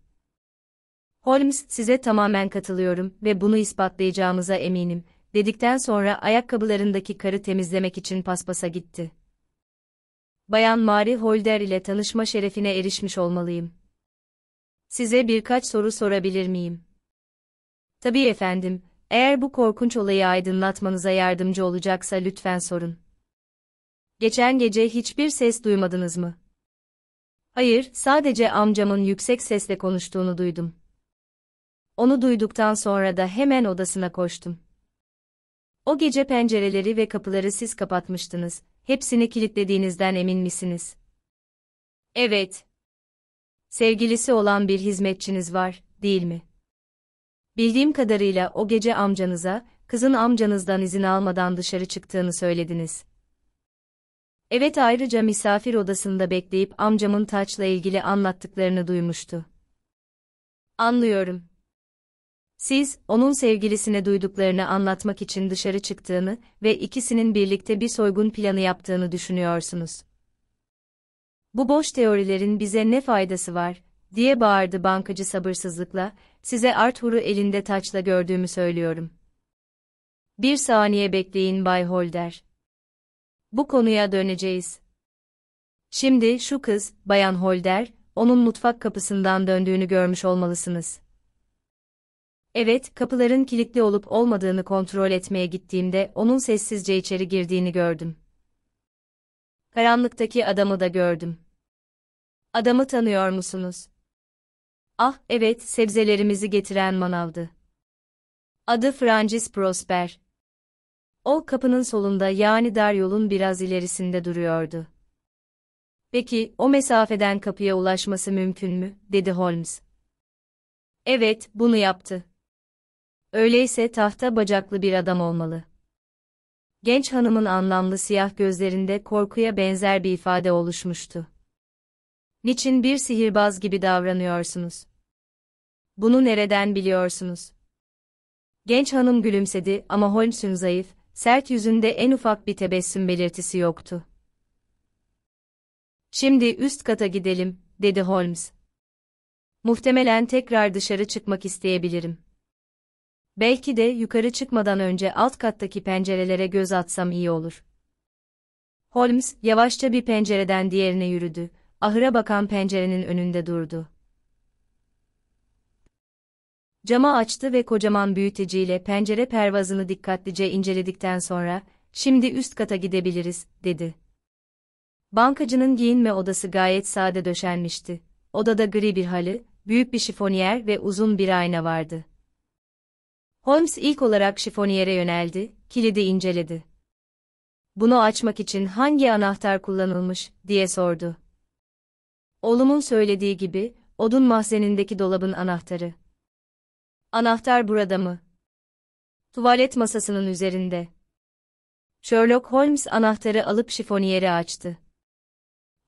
Holmes, size tamamen katılıyorum ve bunu ispatlayacağımıza eminim, dedikten sonra ayakkabılarındaki karı temizlemek için paspasa gitti. Bayan Mary Holder ile tanışma şerefine erişmiş olmalıyım. Size birkaç soru sorabilir miyim? Tabii efendim, eğer bu korkunç olayı aydınlatmanıza yardımcı olacaksa lütfen sorun. Geçen gece hiçbir ses duymadınız mı? Hayır, sadece amcamın yüksek sesle konuştuğunu duydum. Onu duyduktan sonra da hemen odasına koştum. O gece pencereleri ve kapıları siz kapatmıştınız. Hepsini kilitlediğinizden emin misiniz? Evet. Sevgilisi olan bir hizmetçiniz var, değil mi? Bildiğim kadarıyla o gece amcanıza, kızın amcanızdan izin almadan dışarı çıktığını söylediniz. Evet ayrıca misafir odasında bekleyip amcamın taçla ilgili anlattıklarını duymuştu. Anlıyorum. Siz, onun sevgilisine duyduklarını anlatmak için dışarı çıktığını ve ikisinin birlikte bir soygun planı yaptığını düşünüyorsunuz. Bu boş teorilerin bize ne faydası var, diye bağırdı bankacı sabırsızlıkla Size Arthur'u elinde taçla gördüğümü söylüyorum. Bir saniye bekleyin Bay Holder. Bu konuya döneceğiz. Şimdi şu kız, Bayan Holder, onun mutfak kapısından döndüğünü görmüş olmalısınız. Evet, kapıların kilitli olup olmadığını kontrol etmeye gittiğimde onun sessizce içeri girdiğini gördüm. Karanlıktaki adamı da gördüm. Adamı tanıyor musunuz? Ah, evet, sebzelerimizi getiren manavdı. Adı Francis Prosper. O kapının solunda yani dar yolun biraz ilerisinde duruyordu. Peki, o mesafeden kapıya ulaşması mümkün mü? dedi Holmes. Evet, bunu yaptı. Öyleyse tahta bacaklı bir adam olmalı. Genç hanımın anlamlı siyah gözlerinde korkuya benzer bir ifade oluşmuştu. Niçin bir sihirbaz gibi davranıyorsunuz? Bunu nereden biliyorsunuz? Genç hanım gülümsedi ama Holmes'ün zayıf, sert yüzünde en ufak bir tebessüm belirtisi yoktu. Şimdi üst kata gidelim, dedi Holmes. Muhtemelen tekrar dışarı çıkmak isteyebilirim. Belki de yukarı çıkmadan önce alt kattaki pencerelere göz atsam iyi olur. Holmes yavaşça bir pencereden diğerine yürüdü ahıra bakan pencerenin önünde durdu. Cama açtı ve kocaman büyüteciyle pencere pervazını dikkatlice inceledikten sonra, şimdi üst kata gidebiliriz, dedi. Bankacının giyinme odası gayet sade döşenmişti. Odada gri bir halı, büyük bir şifoniyer ve uzun bir ayna vardı. Holmes ilk olarak şifoniyere yöneldi, kilidi inceledi. Bunu açmak için hangi anahtar kullanılmış, diye sordu. Oğlumun söylediği gibi, odun mahzenindeki dolabın anahtarı. Anahtar burada mı? Tuvalet masasının üzerinde. Sherlock Holmes anahtarı alıp şifoniyeri açtı.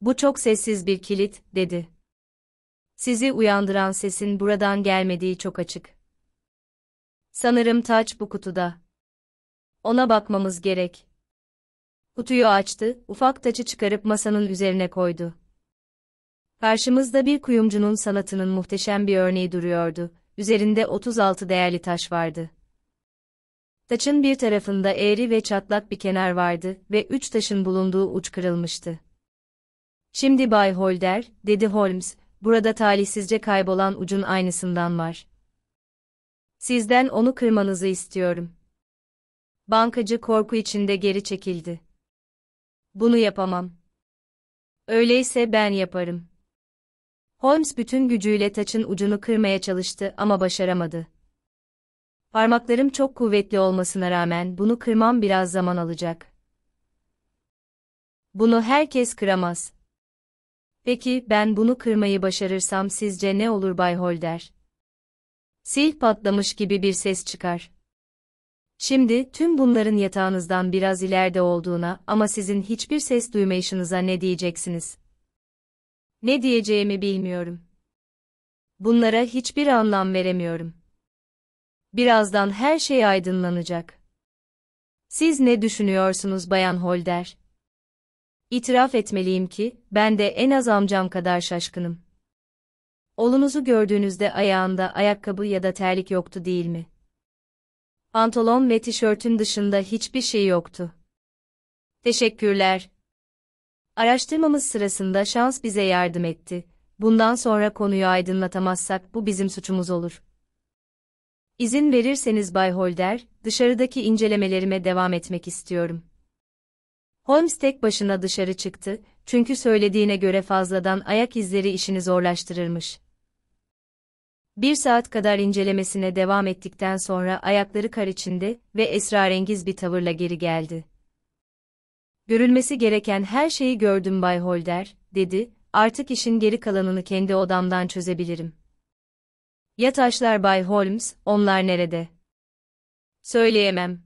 Bu çok sessiz bir kilit, dedi. Sizi uyandıran sesin buradan gelmediği çok açık. Sanırım taç bu kutuda. Ona bakmamız gerek. Kutuyu açtı, ufak taçı çıkarıp masanın üzerine koydu. Karşımızda bir kuyumcunun sanatının muhteşem bir örneği duruyordu. Üzerinde 36 değerli taş vardı. Taçın bir tarafında eğri ve çatlak bir kenar vardı ve üç taşın bulunduğu uç kırılmıştı. Şimdi Bay Holder, dedi Holmes, burada talihsizce kaybolan ucun aynısından var. Sizden onu kırmanızı istiyorum. Bankacı korku içinde geri çekildi. Bunu yapamam. Öyleyse ben yaparım. Holmes bütün gücüyle taçın ucunu kırmaya çalıştı ama başaramadı. Parmaklarım çok kuvvetli olmasına rağmen bunu kırmam biraz zaman alacak. Bunu herkes kıramaz. Peki ben bunu kırmayı başarırsam sizce ne olur Bay Holder? Sil patlamış gibi bir ses çıkar. Şimdi tüm bunların yatağınızdan biraz ileride olduğuna ama sizin hiçbir ses duymayışınıza ne diyeceksiniz? Ne diyeceğimi bilmiyorum. Bunlara hiçbir anlam veremiyorum. Birazdan her şey aydınlanacak. Siz ne düşünüyorsunuz Bayan Holder? İtiraf etmeliyim ki, ben de en az amcam kadar şaşkınım. Oğlunuzu gördüğünüzde ayağında ayakkabı ya da terlik yoktu değil mi? Pantolon ve tişörtün dışında hiçbir şey yoktu. Teşekkürler, Araştırmamız sırasında şans bize yardım etti. Bundan sonra konuyu aydınlatamazsak bu bizim suçumuz olur. İzin verirseniz Bay Holder, dışarıdaki incelemelerime devam etmek istiyorum. Holmes tek başına dışarı çıktı, çünkü söylediğine göre fazladan ayak izleri işini zorlaştırırmış. Bir saat kadar incelemesine devam ettikten sonra ayakları kar içinde ve esrarengiz bir tavırla geri geldi. Görülmesi gereken her şeyi gördüm Bay Holder, dedi, artık işin geri kalanını kendi odamdan çözebilirim. Ya taşlar Bay Holmes, onlar nerede? Söyleyemem.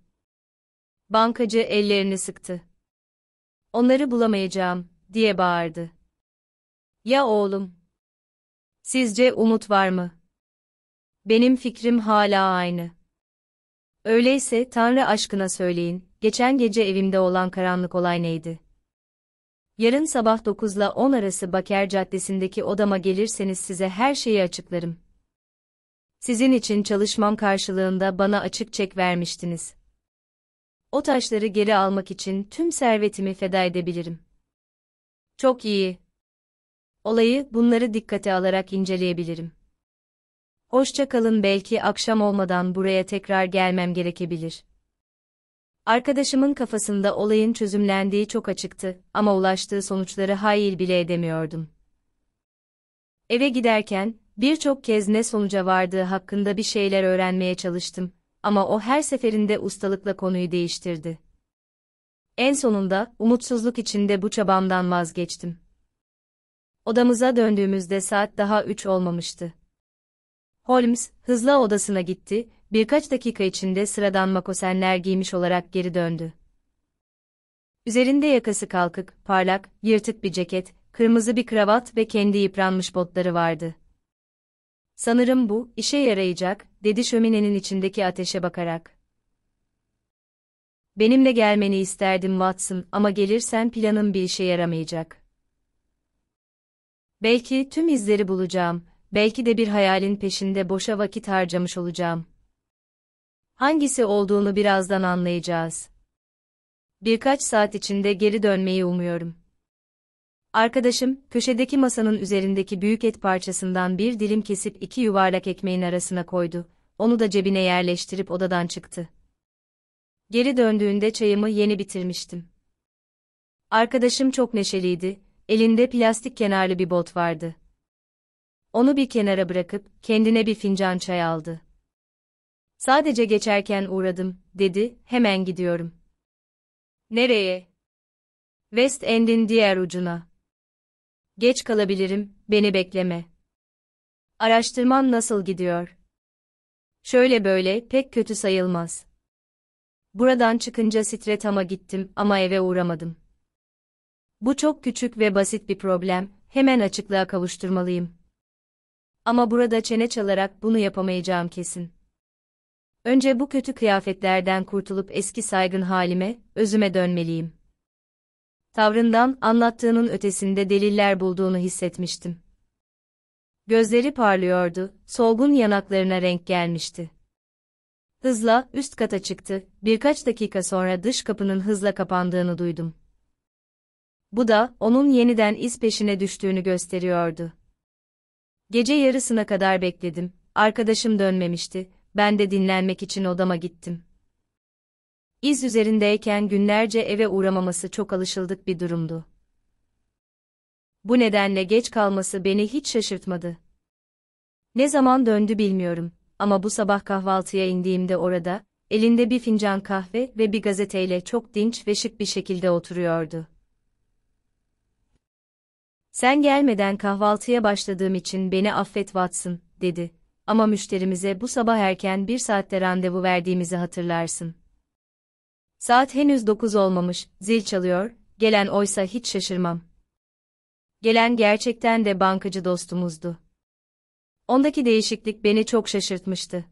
Bankacı ellerini sıktı. Onları bulamayacağım, diye bağırdı. Ya oğlum? Sizce umut var mı? Benim fikrim hala aynı. Öyleyse Tanrı aşkına söyleyin, geçen gece evimde olan karanlık olay neydi? Yarın sabah 9 ile 10 arası Baker Caddesi'ndeki odama gelirseniz size her şeyi açıklarım. Sizin için çalışmam karşılığında bana açık çek vermiştiniz. O taşları geri almak için tüm servetimi feda edebilirim. Çok iyi. Olayı bunları dikkate alarak inceleyebilirim. Hoşça kalın belki akşam olmadan buraya tekrar gelmem gerekebilir. Arkadaşımın kafasında olayın çözümlendiği çok açıktı ama ulaştığı sonuçları hayal bile edemiyordum. Eve giderken birçok kez ne sonuca vardığı hakkında bir şeyler öğrenmeye çalıştım ama o her seferinde ustalıkla konuyu değiştirdi. En sonunda umutsuzluk içinde bu çabamdan vazgeçtim. Odamıza döndüğümüzde saat daha üç olmamıştı. Holmes hızla odasına gitti birkaç dakika içinde sıradan makosenler giymiş olarak geri döndü. Üzerinde yakası kalkık, parlak, yırtık bir ceket, kırmızı bir kravat ve kendi yıpranmış botları vardı. Sanırım bu, işe yarayacak, dedi şöminenin içindeki ateşe bakarak. Benimle gelmeni isterdim Watson ama gelirsen planım bir işe yaramayacak. Belki tüm izleri bulacağım, belki de bir hayalin peşinde boşa vakit harcamış olacağım. Hangisi olduğunu birazdan anlayacağız. Birkaç saat içinde geri dönmeyi umuyorum. Arkadaşım, köşedeki masanın üzerindeki büyük et parçasından bir dilim kesip iki yuvarlak ekmeğin arasına koydu. Onu da cebine yerleştirip odadan çıktı. Geri döndüğünde çayımı yeni bitirmiştim. Arkadaşım çok neşeliydi, elinde plastik kenarlı bir bot vardı. Onu bir kenara bırakıp kendine bir fincan çay aldı. Sadece geçerken uğradım, dedi, hemen gidiyorum. Nereye? West End'in diğer ucuna. Geç kalabilirim, beni bekleme. Araştırman nasıl gidiyor? Şöyle böyle, pek kötü sayılmaz. Buradan çıkınca Stretam'a gittim ama eve uğramadım. Bu çok küçük ve basit bir problem, hemen açıklığa kavuşturmalıyım. Ama burada çene çalarak bunu yapamayacağım kesin. Önce bu kötü kıyafetlerden kurtulup eski saygın halime, özüme dönmeliyim. Tavrından, anlattığının ötesinde deliller bulduğunu hissetmiştim. Gözleri parlıyordu, solgun yanaklarına renk gelmişti. Hızla üst kata çıktı, birkaç dakika sonra dış kapının hızla kapandığını duydum. Bu da onun yeniden iz peşine düştüğünü gösteriyordu. Gece yarısına kadar bekledim, arkadaşım dönmemişti, ben de dinlenmek için odama gittim. İz üzerindeyken günlerce eve uğramaması çok alışıldık bir durumdu. Bu nedenle geç kalması beni hiç şaşırtmadı. Ne zaman döndü bilmiyorum ama bu sabah kahvaltıya indiğimde orada, elinde bir fincan kahve ve bir gazeteyle çok dinç ve şık bir şekilde oturuyordu. Sen gelmeden kahvaltıya başladığım için beni affet Watson, dedi ama müşterimize bu sabah erken bir saatte randevu verdiğimizi hatırlarsın. Saat henüz dokuz olmamış, zil çalıyor, gelen oysa hiç şaşırmam. Gelen gerçekten de bankacı dostumuzdu. Ondaki değişiklik beni çok şaşırtmıştı.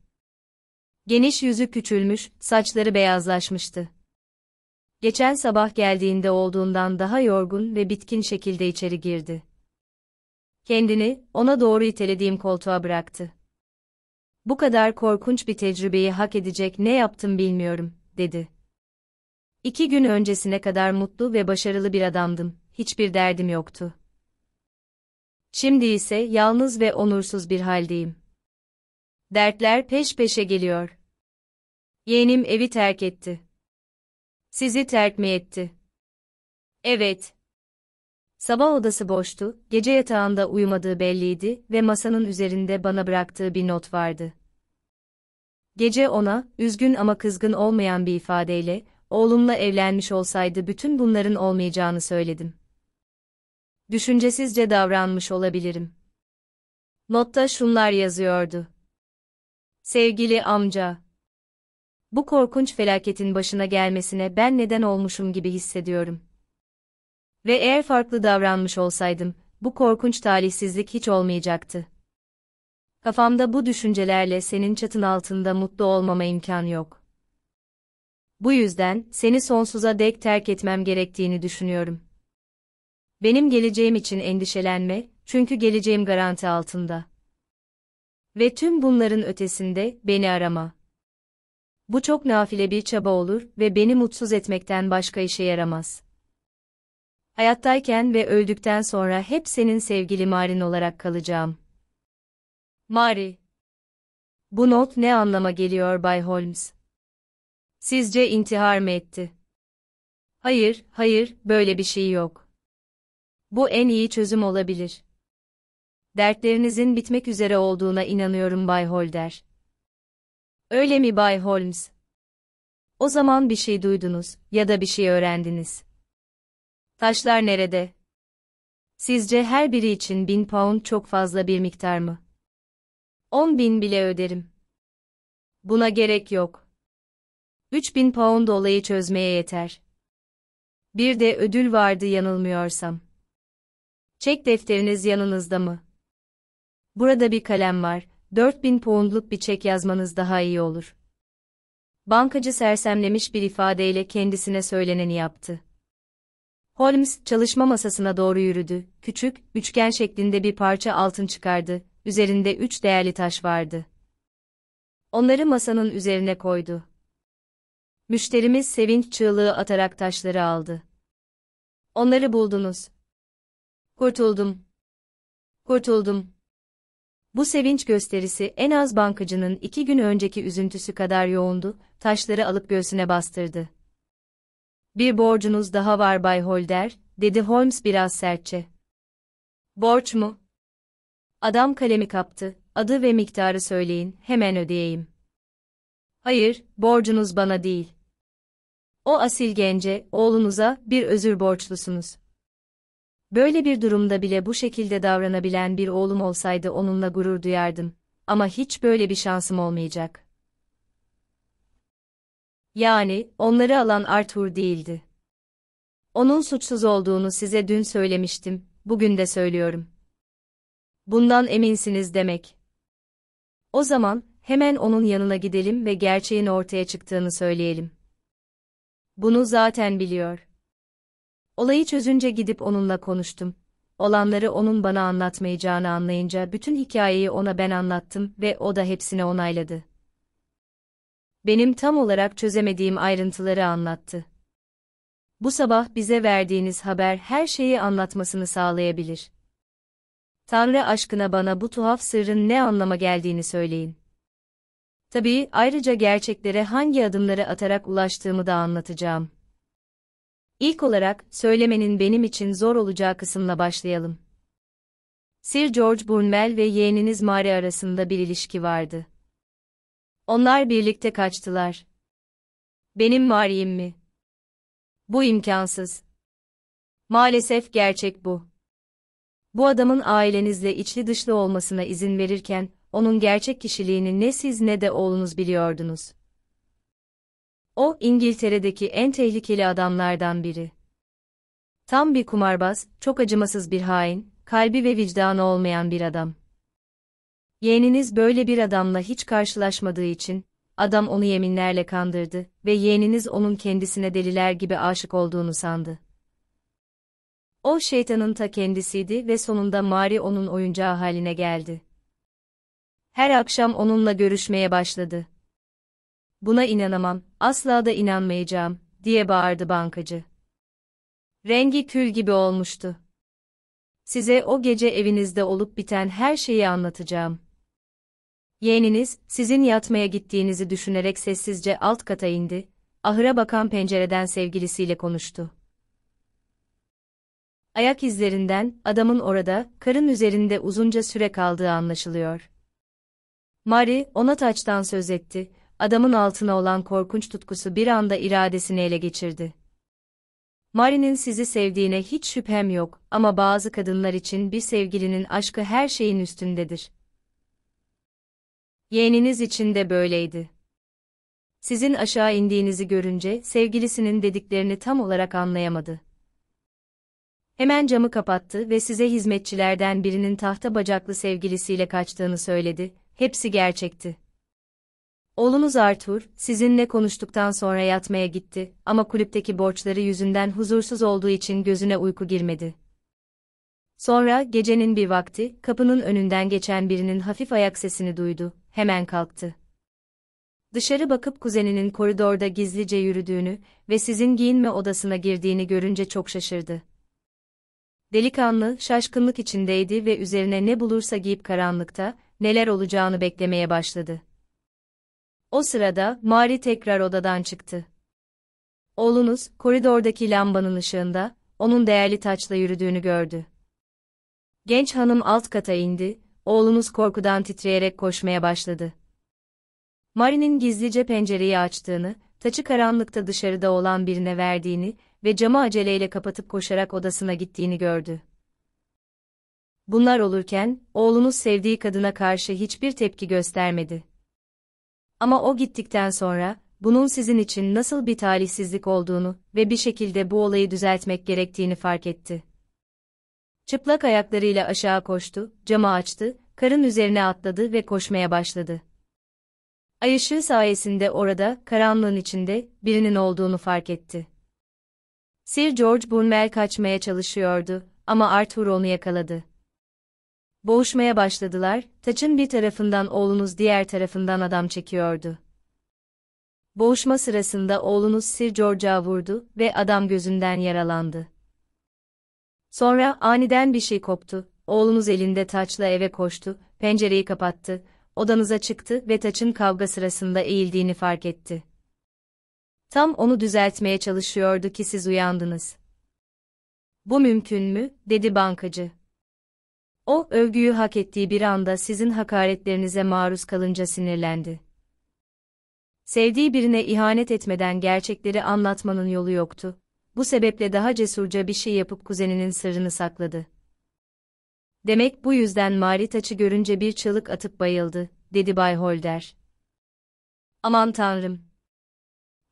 Geniş yüzü küçülmüş, saçları beyazlaşmıştı. Geçen sabah geldiğinde olduğundan daha yorgun ve bitkin şekilde içeri girdi. Kendini ona doğru itelediğim koltuğa bıraktı. Bu kadar korkunç bir tecrübeyi hak edecek ne yaptım bilmiyorum, dedi. İki gün öncesine kadar mutlu ve başarılı bir adamdım, hiçbir derdim yoktu. Şimdi ise yalnız ve onursuz bir haldeyim. Dertler peş peşe geliyor. Yeğenim evi terk etti. Sizi terk mi etti? Evet, Sabah odası boştu, gece yatağında uyumadığı belliydi ve masanın üzerinde bana bıraktığı bir not vardı. Gece ona, üzgün ama kızgın olmayan bir ifadeyle, oğlumla evlenmiş olsaydı bütün bunların olmayacağını söyledim. Düşüncesizce davranmış olabilirim. Notta şunlar yazıyordu. Sevgili amca, bu korkunç felaketin başına gelmesine ben neden olmuşum gibi hissediyorum. Ve eğer farklı davranmış olsaydım, bu korkunç talihsizlik hiç olmayacaktı. Kafamda bu düşüncelerle senin çatın altında mutlu olmama imkan yok. Bu yüzden seni sonsuza dek terk etmem gerektiğini düşünüyorum. Benim geleceğim için endişelenme, çünkü geleceğim garanti altında. Ve tüm bunların ötesinde beni arama. Bu çok nafile bir çaba olur ve beni mutsuz etmekten başka işe yaramaz.'' Hayattayken ve öldükten sonra hep senin sevgili Marin olarak kalacağım. Mari Bu not ne anlama geliyor Bay Holmes? Sizce intihar mı etti? Hayır, hayır, böyle bir şey yok. Bu en iyi çözüm olabilir. Dertlerinizin bitmek üzere olduğuna inanıyorum Bay Holder. Öyle mi Bay Holmes? O zaman bir şey duydunuz ya da bir şey öğrendiniz. Taşlar nerede? Sizce her biri için bin pound çok fazla bir miktar mı? On bin bile öderim. Buna gerek yok. Üç bin pound olayı çözmeye yeter. Bir de ödül vardı yanılmıyorsam. Çek defteriniz yanınızda mı? Burada bir kalem var, 4000 poundluk bir çek yazmanız daha iyi olur. Bankacı sersemlemiş bir ifadeyle kendisine söyleneni yaptı. Holmes çalışma masasına doğru yürüdü. Küçük, üçgen şeklinde bir parça altın çıkardı. Üzerinde üç değerli taş vardı. Onları masanın üzerine koydu. Müşterimiz sevinç çığlığı atarak taşları aldı. Onları buldunuz. Kurtuldum. Kurtuldum. Bu sevinç gösterisi en az bankacının iki gün önceki üzüntüsü kadar yoğundu, taşları alıp göğsüne bastırdı. Bir borcunuz daha var Bay Holder, dedi Holmes biraz sertçe. Borç mu? Adam kalemi kaptı, adı ve miktarı söyleyin, hemen ödeyeyim. Hayır, borcunuz bana değil. O asil gence, oğlunuza bir özür borçlusunuz. Böyle bir durumda bile bu şekilde davranabilen bir oğlum olsaydı onunla gurur duyardım. Ama hiç böyle bir şansım olmayacak.'' Yani, onları alan Arthur değildi. Onun suçsuz olduğunu size dün söylemiştim, bugün de söylüyorum. Bundan eminsiniz demek. O zaman, hemen onun yanına gidelim ve gerçeğin ortaya çıktığını söyleyelim. Bunu zaten biliyor. Olayı çözünce gidip onunla konuştum. Olanları onun bana anlatmayacağını anlayınca bütün hikayeyi ona ben anlattım ve o da hepsini onayladı benim tam olarak çözemediğim ayrıntıları anlattı. Bu sabah bize verdiğiniz haber her şeyi anlatmasını sağlayabilir. Tanrı aşkına bana bu tuhaf sırrın ne anlama geldiğini söyleyin. Tabii ayrıca gerçeklere hangi adımları atarak ulaştığımı da anlatacağım. İlk olarak söylemenin benim için zor olacağı kısımla başlayalım. Sir George Burnwell ve yeğeniniz Mary arasında bir ilişki vardı. Onlar birlikte kaçtılar. Benim variyim mi? Bu imkansız. Maalesef gerçek bu. Bu adamın ailenizle içli dışlı olmasına izin verirken, onun gerçek kişiliğini ne siz ne de oğlunuz biliyordunuz. O, İngiltere'deki en tehlikeli adamlardan biri. Tam bir kumarbaz, çok acımasız bir hain, kalbi ve vicdanı olmayan bir adam. Yeğeniniz böyle bir adamla hiç karşılaşmadığı için, adam onu yeminlerle kandırdı ve yeğeniniz onun kendisine deliler gibi aşık olduğunu sandı. O şeytanın ta kendisiydi ve sonunda Mari onun oyuncağı haline geldi. Her akşam onunla görüşmeye başladı. Buna inanamam, asla da inanmayacağım, diye bağırdı bankacı. Rengi kül gibi olmuştu. Size o gece evinizde olup biten her şeyi anlatacağım. Yeğeniniz, sizin yatmaya gittiğinizi düşünerek sessizce alt kata indi, ahıra bakan pencereden sevgilisiyle konuştu. Ayak izlerinden, adamın orada, karın üzerinde uzunca süre kaldığı anlaşılıyor. Mari, ona taçtan söz etti, adamın altına olan korkunç tutkusu bir anda iradesini ele geçirdi. Mari'nin sizi sevdiğine hiç şüphem yok ama bazı kadınlar için bir sevgilinin aşkı her şeyin üstündedir. Yeğeniniz için de böyleydi. Sizin aşağı indiğinizi görünce sevgilisinin dediklerini tam olarak anlayamadı. Hemen camı kapattı ve size hizmetçilerden birinin tahta bacaklı sevgilisiyle kaçtığını söyledi. Hepsi gerçekti. Oğlunuz Arthur, sizinle konuştuktan sonra yatmaya gitti ama kulüpteki borçları yüzünden huzursuz olduğu için gözüne uyku girmedi. Sonra gecenin bir vakti kapının önünden geçen birinin hafif ayak sesini duydu hemen kalktı. Dışarı bakıp kuzeninin koridorda gizlice yürüdüğünü ve sizin giyinme odasına girdiğini görünce çok şaşırdı. Delikanlı şaşkınlık içindeydi ve üzerine ne bulursa giyip karanlıkta neler olacağını beklemeye başladı. O sırada Mari tekrar odadan çıktı. Oğlunuz koridordaki lambanın ışığında onun değerli taçla yürüdüğünü gördü. Genç hanım alt kata indi Oğlunuz korkudan titreyerek koşmaya başladı. Mari'nin gizlice pencereyi açtığını, taçı karanlıkta dışarıda olan birine verdiğini ve camı aceleyle kapatıp koşarak odasına gittiğini gördü. Bunlar olurken, oğlunuz sevdiği kadına karşı hiçbir tepki göstermedi. Ama o gittikten sonra, bunun sizin için nasıl bir talihsizlik olduğunu ve bir şekilde bu olayı düzeltmek gerektiğini fark etti. Çıplak ayaklarıyla aşağı koştu, camı açtı, karın üzerine atladı ve koşmaya başladı. Ay ışığı sayesinde orada, karanlığın içinde, birinin olduğunu fark etti. Sir George Bunmel kaçmaya çalışıyordu ama Arthur onu yakaladı. Boğuşmaya başladılar, taçın bir tarafından oğlunuz diğer tarafından adam çekiyordu. Boğuşma sırasında oğlunuz Sir George'a vurdu ve adam gözünden yaralandı. Sonra aniden bir şey koptu. Oğlunuz elinde taçla eve koştu, pencereyi kapattı, odanıza çıktı ve taçın kavga sırasında eğildiğini fark etti. Tam onu düzeltmeye çalışıyordu ki siz uyandınız. Bu mümkün mü? dedi bankacı. O, övgüyü hak ettiği bir anda sizin hakaretlerinize maruz kalınca sinirlendi. Sevdiği birine ihanet etmeden gerçekleri anlatmanın yolu yoktu bu sebeple daha cesurca bir şey yapıp kuzeninin sırrını sakladı. Demek bu yüzden Maritaç'ı görünce bir çığlık atıp bayıldı, dedi Bay Holder. Aman tanrım!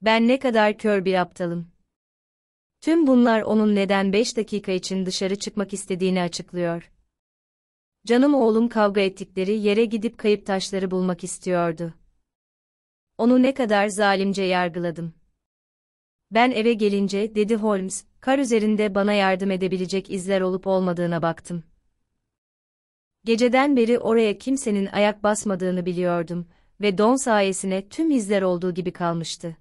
Ben ne kadar kör bir aptalım. Tüm bunlar onun neden beş dakika için dışarı çıkmak istediğini açıklıyor. Canım oğlum kavga ettikleri yere gidip kayıp taşları bulmak istiyordu. Onu ne kadar zalimce yargıladım. Ben eve gelince, dedi Holmes, kar üzerinde bana yardım edebilecek izler olup olmadığına baktım. Geceden beri oraya kimsenin ayak basmadığını biliyordum ve don sayesine tüm izler olduğu gibi kalmıştı.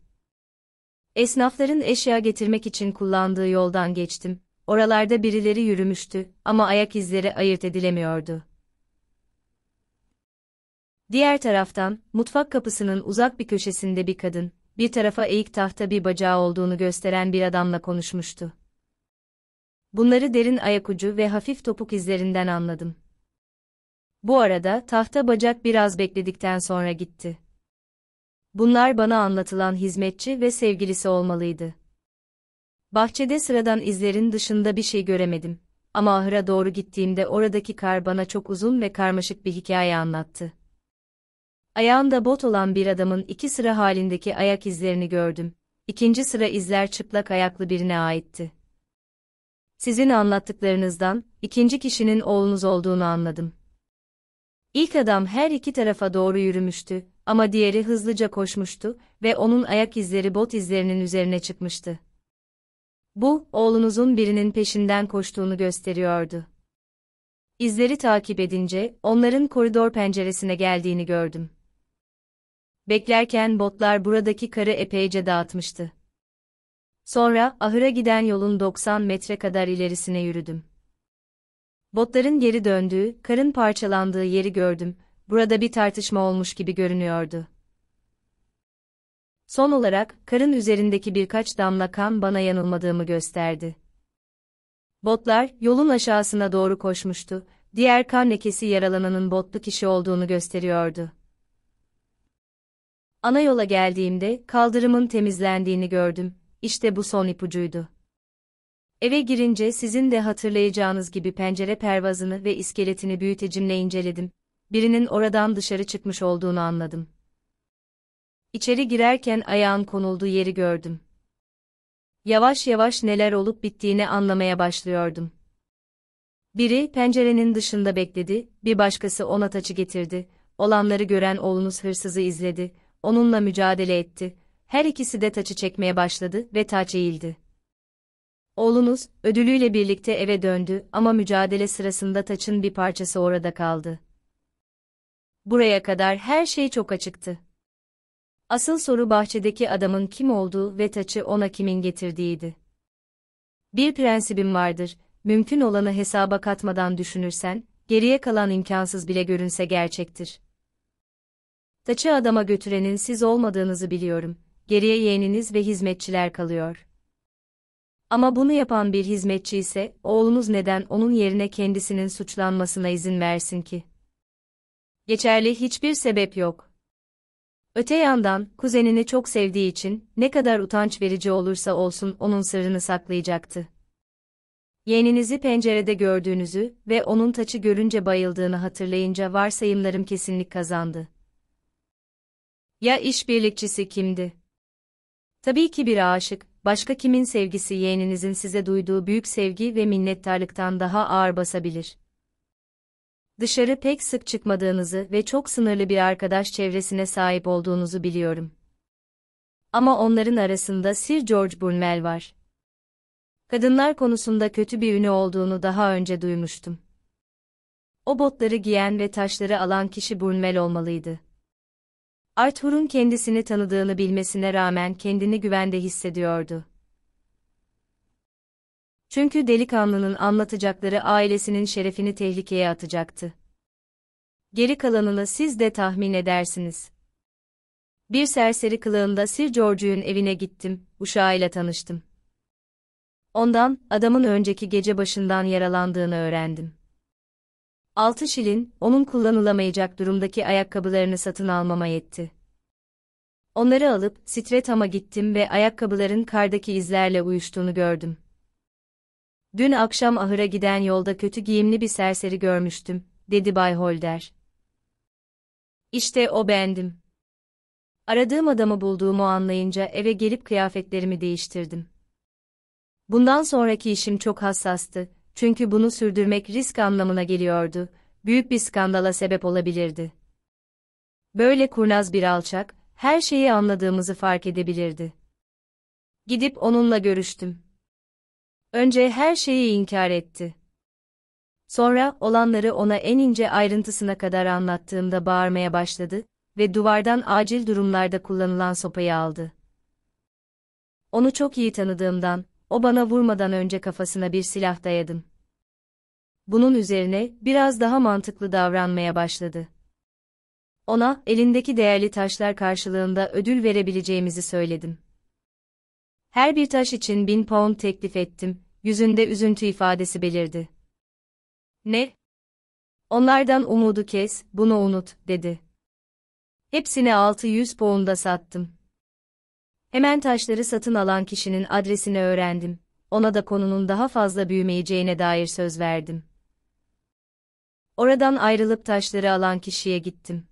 Esnafların eşya getirmek için kullandığı yoldan geçtim. Oralarda birileri yürümüştü ama ayak izleri ayırt edilemiyordu. Diğer taraftan, mutfak kapısının uzak bir köşesinde bir kadın, bir tarafa eğik tahta bir bacağı olduğunu gösteren bir adamla konuşmuştu. Bunları derin ayakucu ve hafif topuk izlerinden anladım. Bu arada tahta bacak biraz bekledikten sonra gitti. Bunlar bana anlatılan hizmetçi ve sevgilisi olmalıydı. Bahçede sıradan izlerin dışında bir şey göremedim. Ama ahıra doğru gittiğimde oradaki kar bana çok uzun ve karmaşık bir hikaye anlattı. Ayağında bot olan bir adamın iki sıra halindeki ayak izlerini gördüm. İkinci sıra izler çıplak ayaklı birine aitti. Sizin anlattıklarınızdan, ikinci kişinin oğlunuz olduğunu anladım. İlk adam her iki tarafa doğru yürümüştü ama diğeri hızlıca koşmuştu ve onun ayak izleri bot izlerinin üzerine çıkmıştı. Bu, oğlunuzun birinin peşinden koştuğunu gösteriyordu. İzleri takip edince, onların koridor penceresine geldiğini gördüm. Beklerken botlar buradaki karı epeyce dağıtmıştı. Sonra ahıra giden yolun 90 metre kadar ilerisine yürüdüm. Botların geri döndüğü, karın parçalandığı yeri gördüm. Burada bir tartışma olmuş gibi görünüyordu. Son olarak karın üzerindeki birkaç damla kan bana yanılmadığımı gösterdi. Botlar yolun aşağısına doğru koşmuştu. Diğer kan lekesi yaralananın botlu kişi olduğunu gösteriyordu. Ana yola geldiğimde kaldırımın temizlendiğini gördüm. İşte bu son ipucuydu. Eve girince sizin de hatırlayacağınız gibi pencere pervazını ve iskeletini büyütecimle inceledim. Birinin oradan dışarı çıkmış olduğunu anladım. İçeri girerken ayağın konulduğu yeri gördüm. Yavaş yavaş neler olup bittiğini anlamaya başlıyordum. Biri pencerenin dışında bekledi, bir başkası ona taçı getirdi, olanları gören oğlunuz hırsızı izledi, onunla mücadele etti. Her ikisi de taçı çekmeye başladı ve taç eğildi. Oğlunuz, ödülüyle birlikte eve döndü ama mücadele sırasında taçın bir parçası orada kaldı. Buraya kadar her şey çok açıktı. Asıl soru bahçedeki adamın kim olduğu ve taçı ona kimin getirdiğiydi. Bir prensibim vardır, mümkün olanı hesaba katmadan düşünürsen, geriye kalan imkansız bile görünse gerçektir. Taçı adama götürenin siz olmadığınızı biliyorum. Geriye yeğeniniz ve hizmetçiler kalıyor. Ama bunu yapan bir hizmetçi ise, oğlunuz neden onun yerine kendisinin suçlanmasına izin versin ki? Geçerli hiçbir sebep yok. Öte yandan, kuzenini çok sevdiği için, ne kadar utanç verici olursa olsun onun sırrını saklayacaktı. Yeğeninizi pencerede gördüğünüzü ve onun taçı görünce bayıldığını hatırlayınca varsayımlarım kesinlik kazandı. Ya işbirlikçisi kimdi? Tabii ki bir aşık, başka kimin sevgisi yeğeninizin size duyduğu büyük sevgi ve minnettarlıktan daha ağır basabilir. Dışarı pek sık çıkmadığınızı ve çok sınırlı bir arkadaş çevresine sahip olduğunuzu biliyorum. Ama onların arasında Sir George Burnwell var. Kadınlar konusunda kötü bir ünü olduğunu daha önce duymuştum. O botları giyen ve taşları alan kişi Burnwell olmalıydı. Arthur'un kendisini tanıdığını bilmesine rağmen kendini güvende hissediyordu. Çünkü delikanlının anlatacakları ailesinin şerefini tehlikeye atacaktı. Geri kalanını siz de tahmin edersiniz. Bir serseri kılığında Sir George'un evine gittim, uşağıyla tanıştım. Ondan, adamın önceki gece başından yaralandığını öğrendim. Altı şilin, onun kullanılamayacak durumdaki ayakkabılarını satın almama yetti. Onları alıp Streetham'a gittim ve ayakkabıların kardaki izlerle uyuştuğunu gördüm. Dün akşam ahıra giden yolda kötü giyimli bir serseri görmüştüm, dedi Bay Holder. İşte o bendim. Aradığım adamı bulduğumu anlayınca eve gelip kıyafetlerimi değiştirdim. Bundan sonraki işim çok hassastı, çünkü bunu sürdürmek risk anlamına geliyordu, büyük bir skandala sebep olabilirdi. Böyle kurnaz bir alçak, her şeyi anladığımızı fark edebilirdi. Gidip onunla görüştüm. Önce her şeyi inkar etti. Sonra olanları ona en ince ayrıntısına kadar anlattığımda bağırmaya başladı ve duvardan acil durumlarda kullanılan sopayı aldı. Onu çok iyi tanıdığımdan, o bana vurmadan önce kafasına bir silah dayadım. Bunun üzerine biraz daha mantıklı davranmaya başladı. Ona elindeki değerli taşlar karşılığında ödül verebileceğimizi söyledim. Her bir taş için bin pound teklif ettim, yüzünde üzüntü ifadesi belirdi. Ne? Onlardan umudu kes, bunu unut, dedi. Hepsini 600 pound'a sattım. Hemen taşları satın alan kişinin adresini öğrendim. Ona da konunun daha fazla büyümeyeceğine dair söz verdim. Oradan ayrılıp taşları alan kişiye gittim.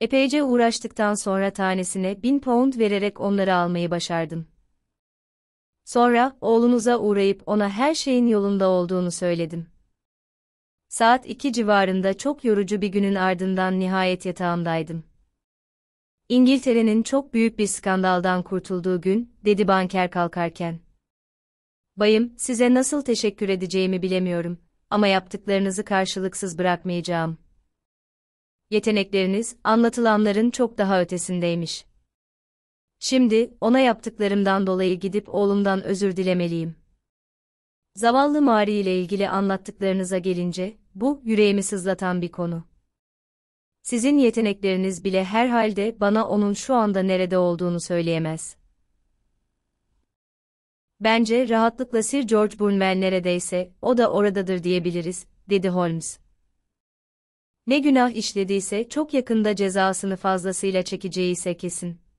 Epeyce uğraştıktan sonra tanesine bin pound vererek onları almayı başardım. Sonra oğlunuza uğrayıp ona her şeyin yolunda olduğunu söyledim. Saat iki civarında çok yorucu bir günün ardından nihayet yatağımdaydım. İngiltere'nin çok büyük bir skandaldan kurtulduğu gün, dedi banker kalkarken. Bayım, size nasıl teşekkür edeceğimi bilemiyorum ama yaptıklarınızı karşılıksız bırakmayacağım. Yetenekleriniz, anlatılanların çok daha ötesindeymiş. Şimdi, ona yaptıklarımdan dolayı gidip oğlumdan özür dilemeliyim. Zavallı Mari ile ilgili anlattıklarınıza gelince, bu, yüreğimi sızlatan bir konu. Sizin yetenekleriniz bile herhalde bana onun şu anda nerede olduğunu söyleyemez. Bence rahatlıkla Sir George Burnwell neredeyse, o da oradadır diyebiliriz, dedi Holmes. Ne günah işlediyse çok yakında cezasını fazlasıyla çekeceği ise kesin.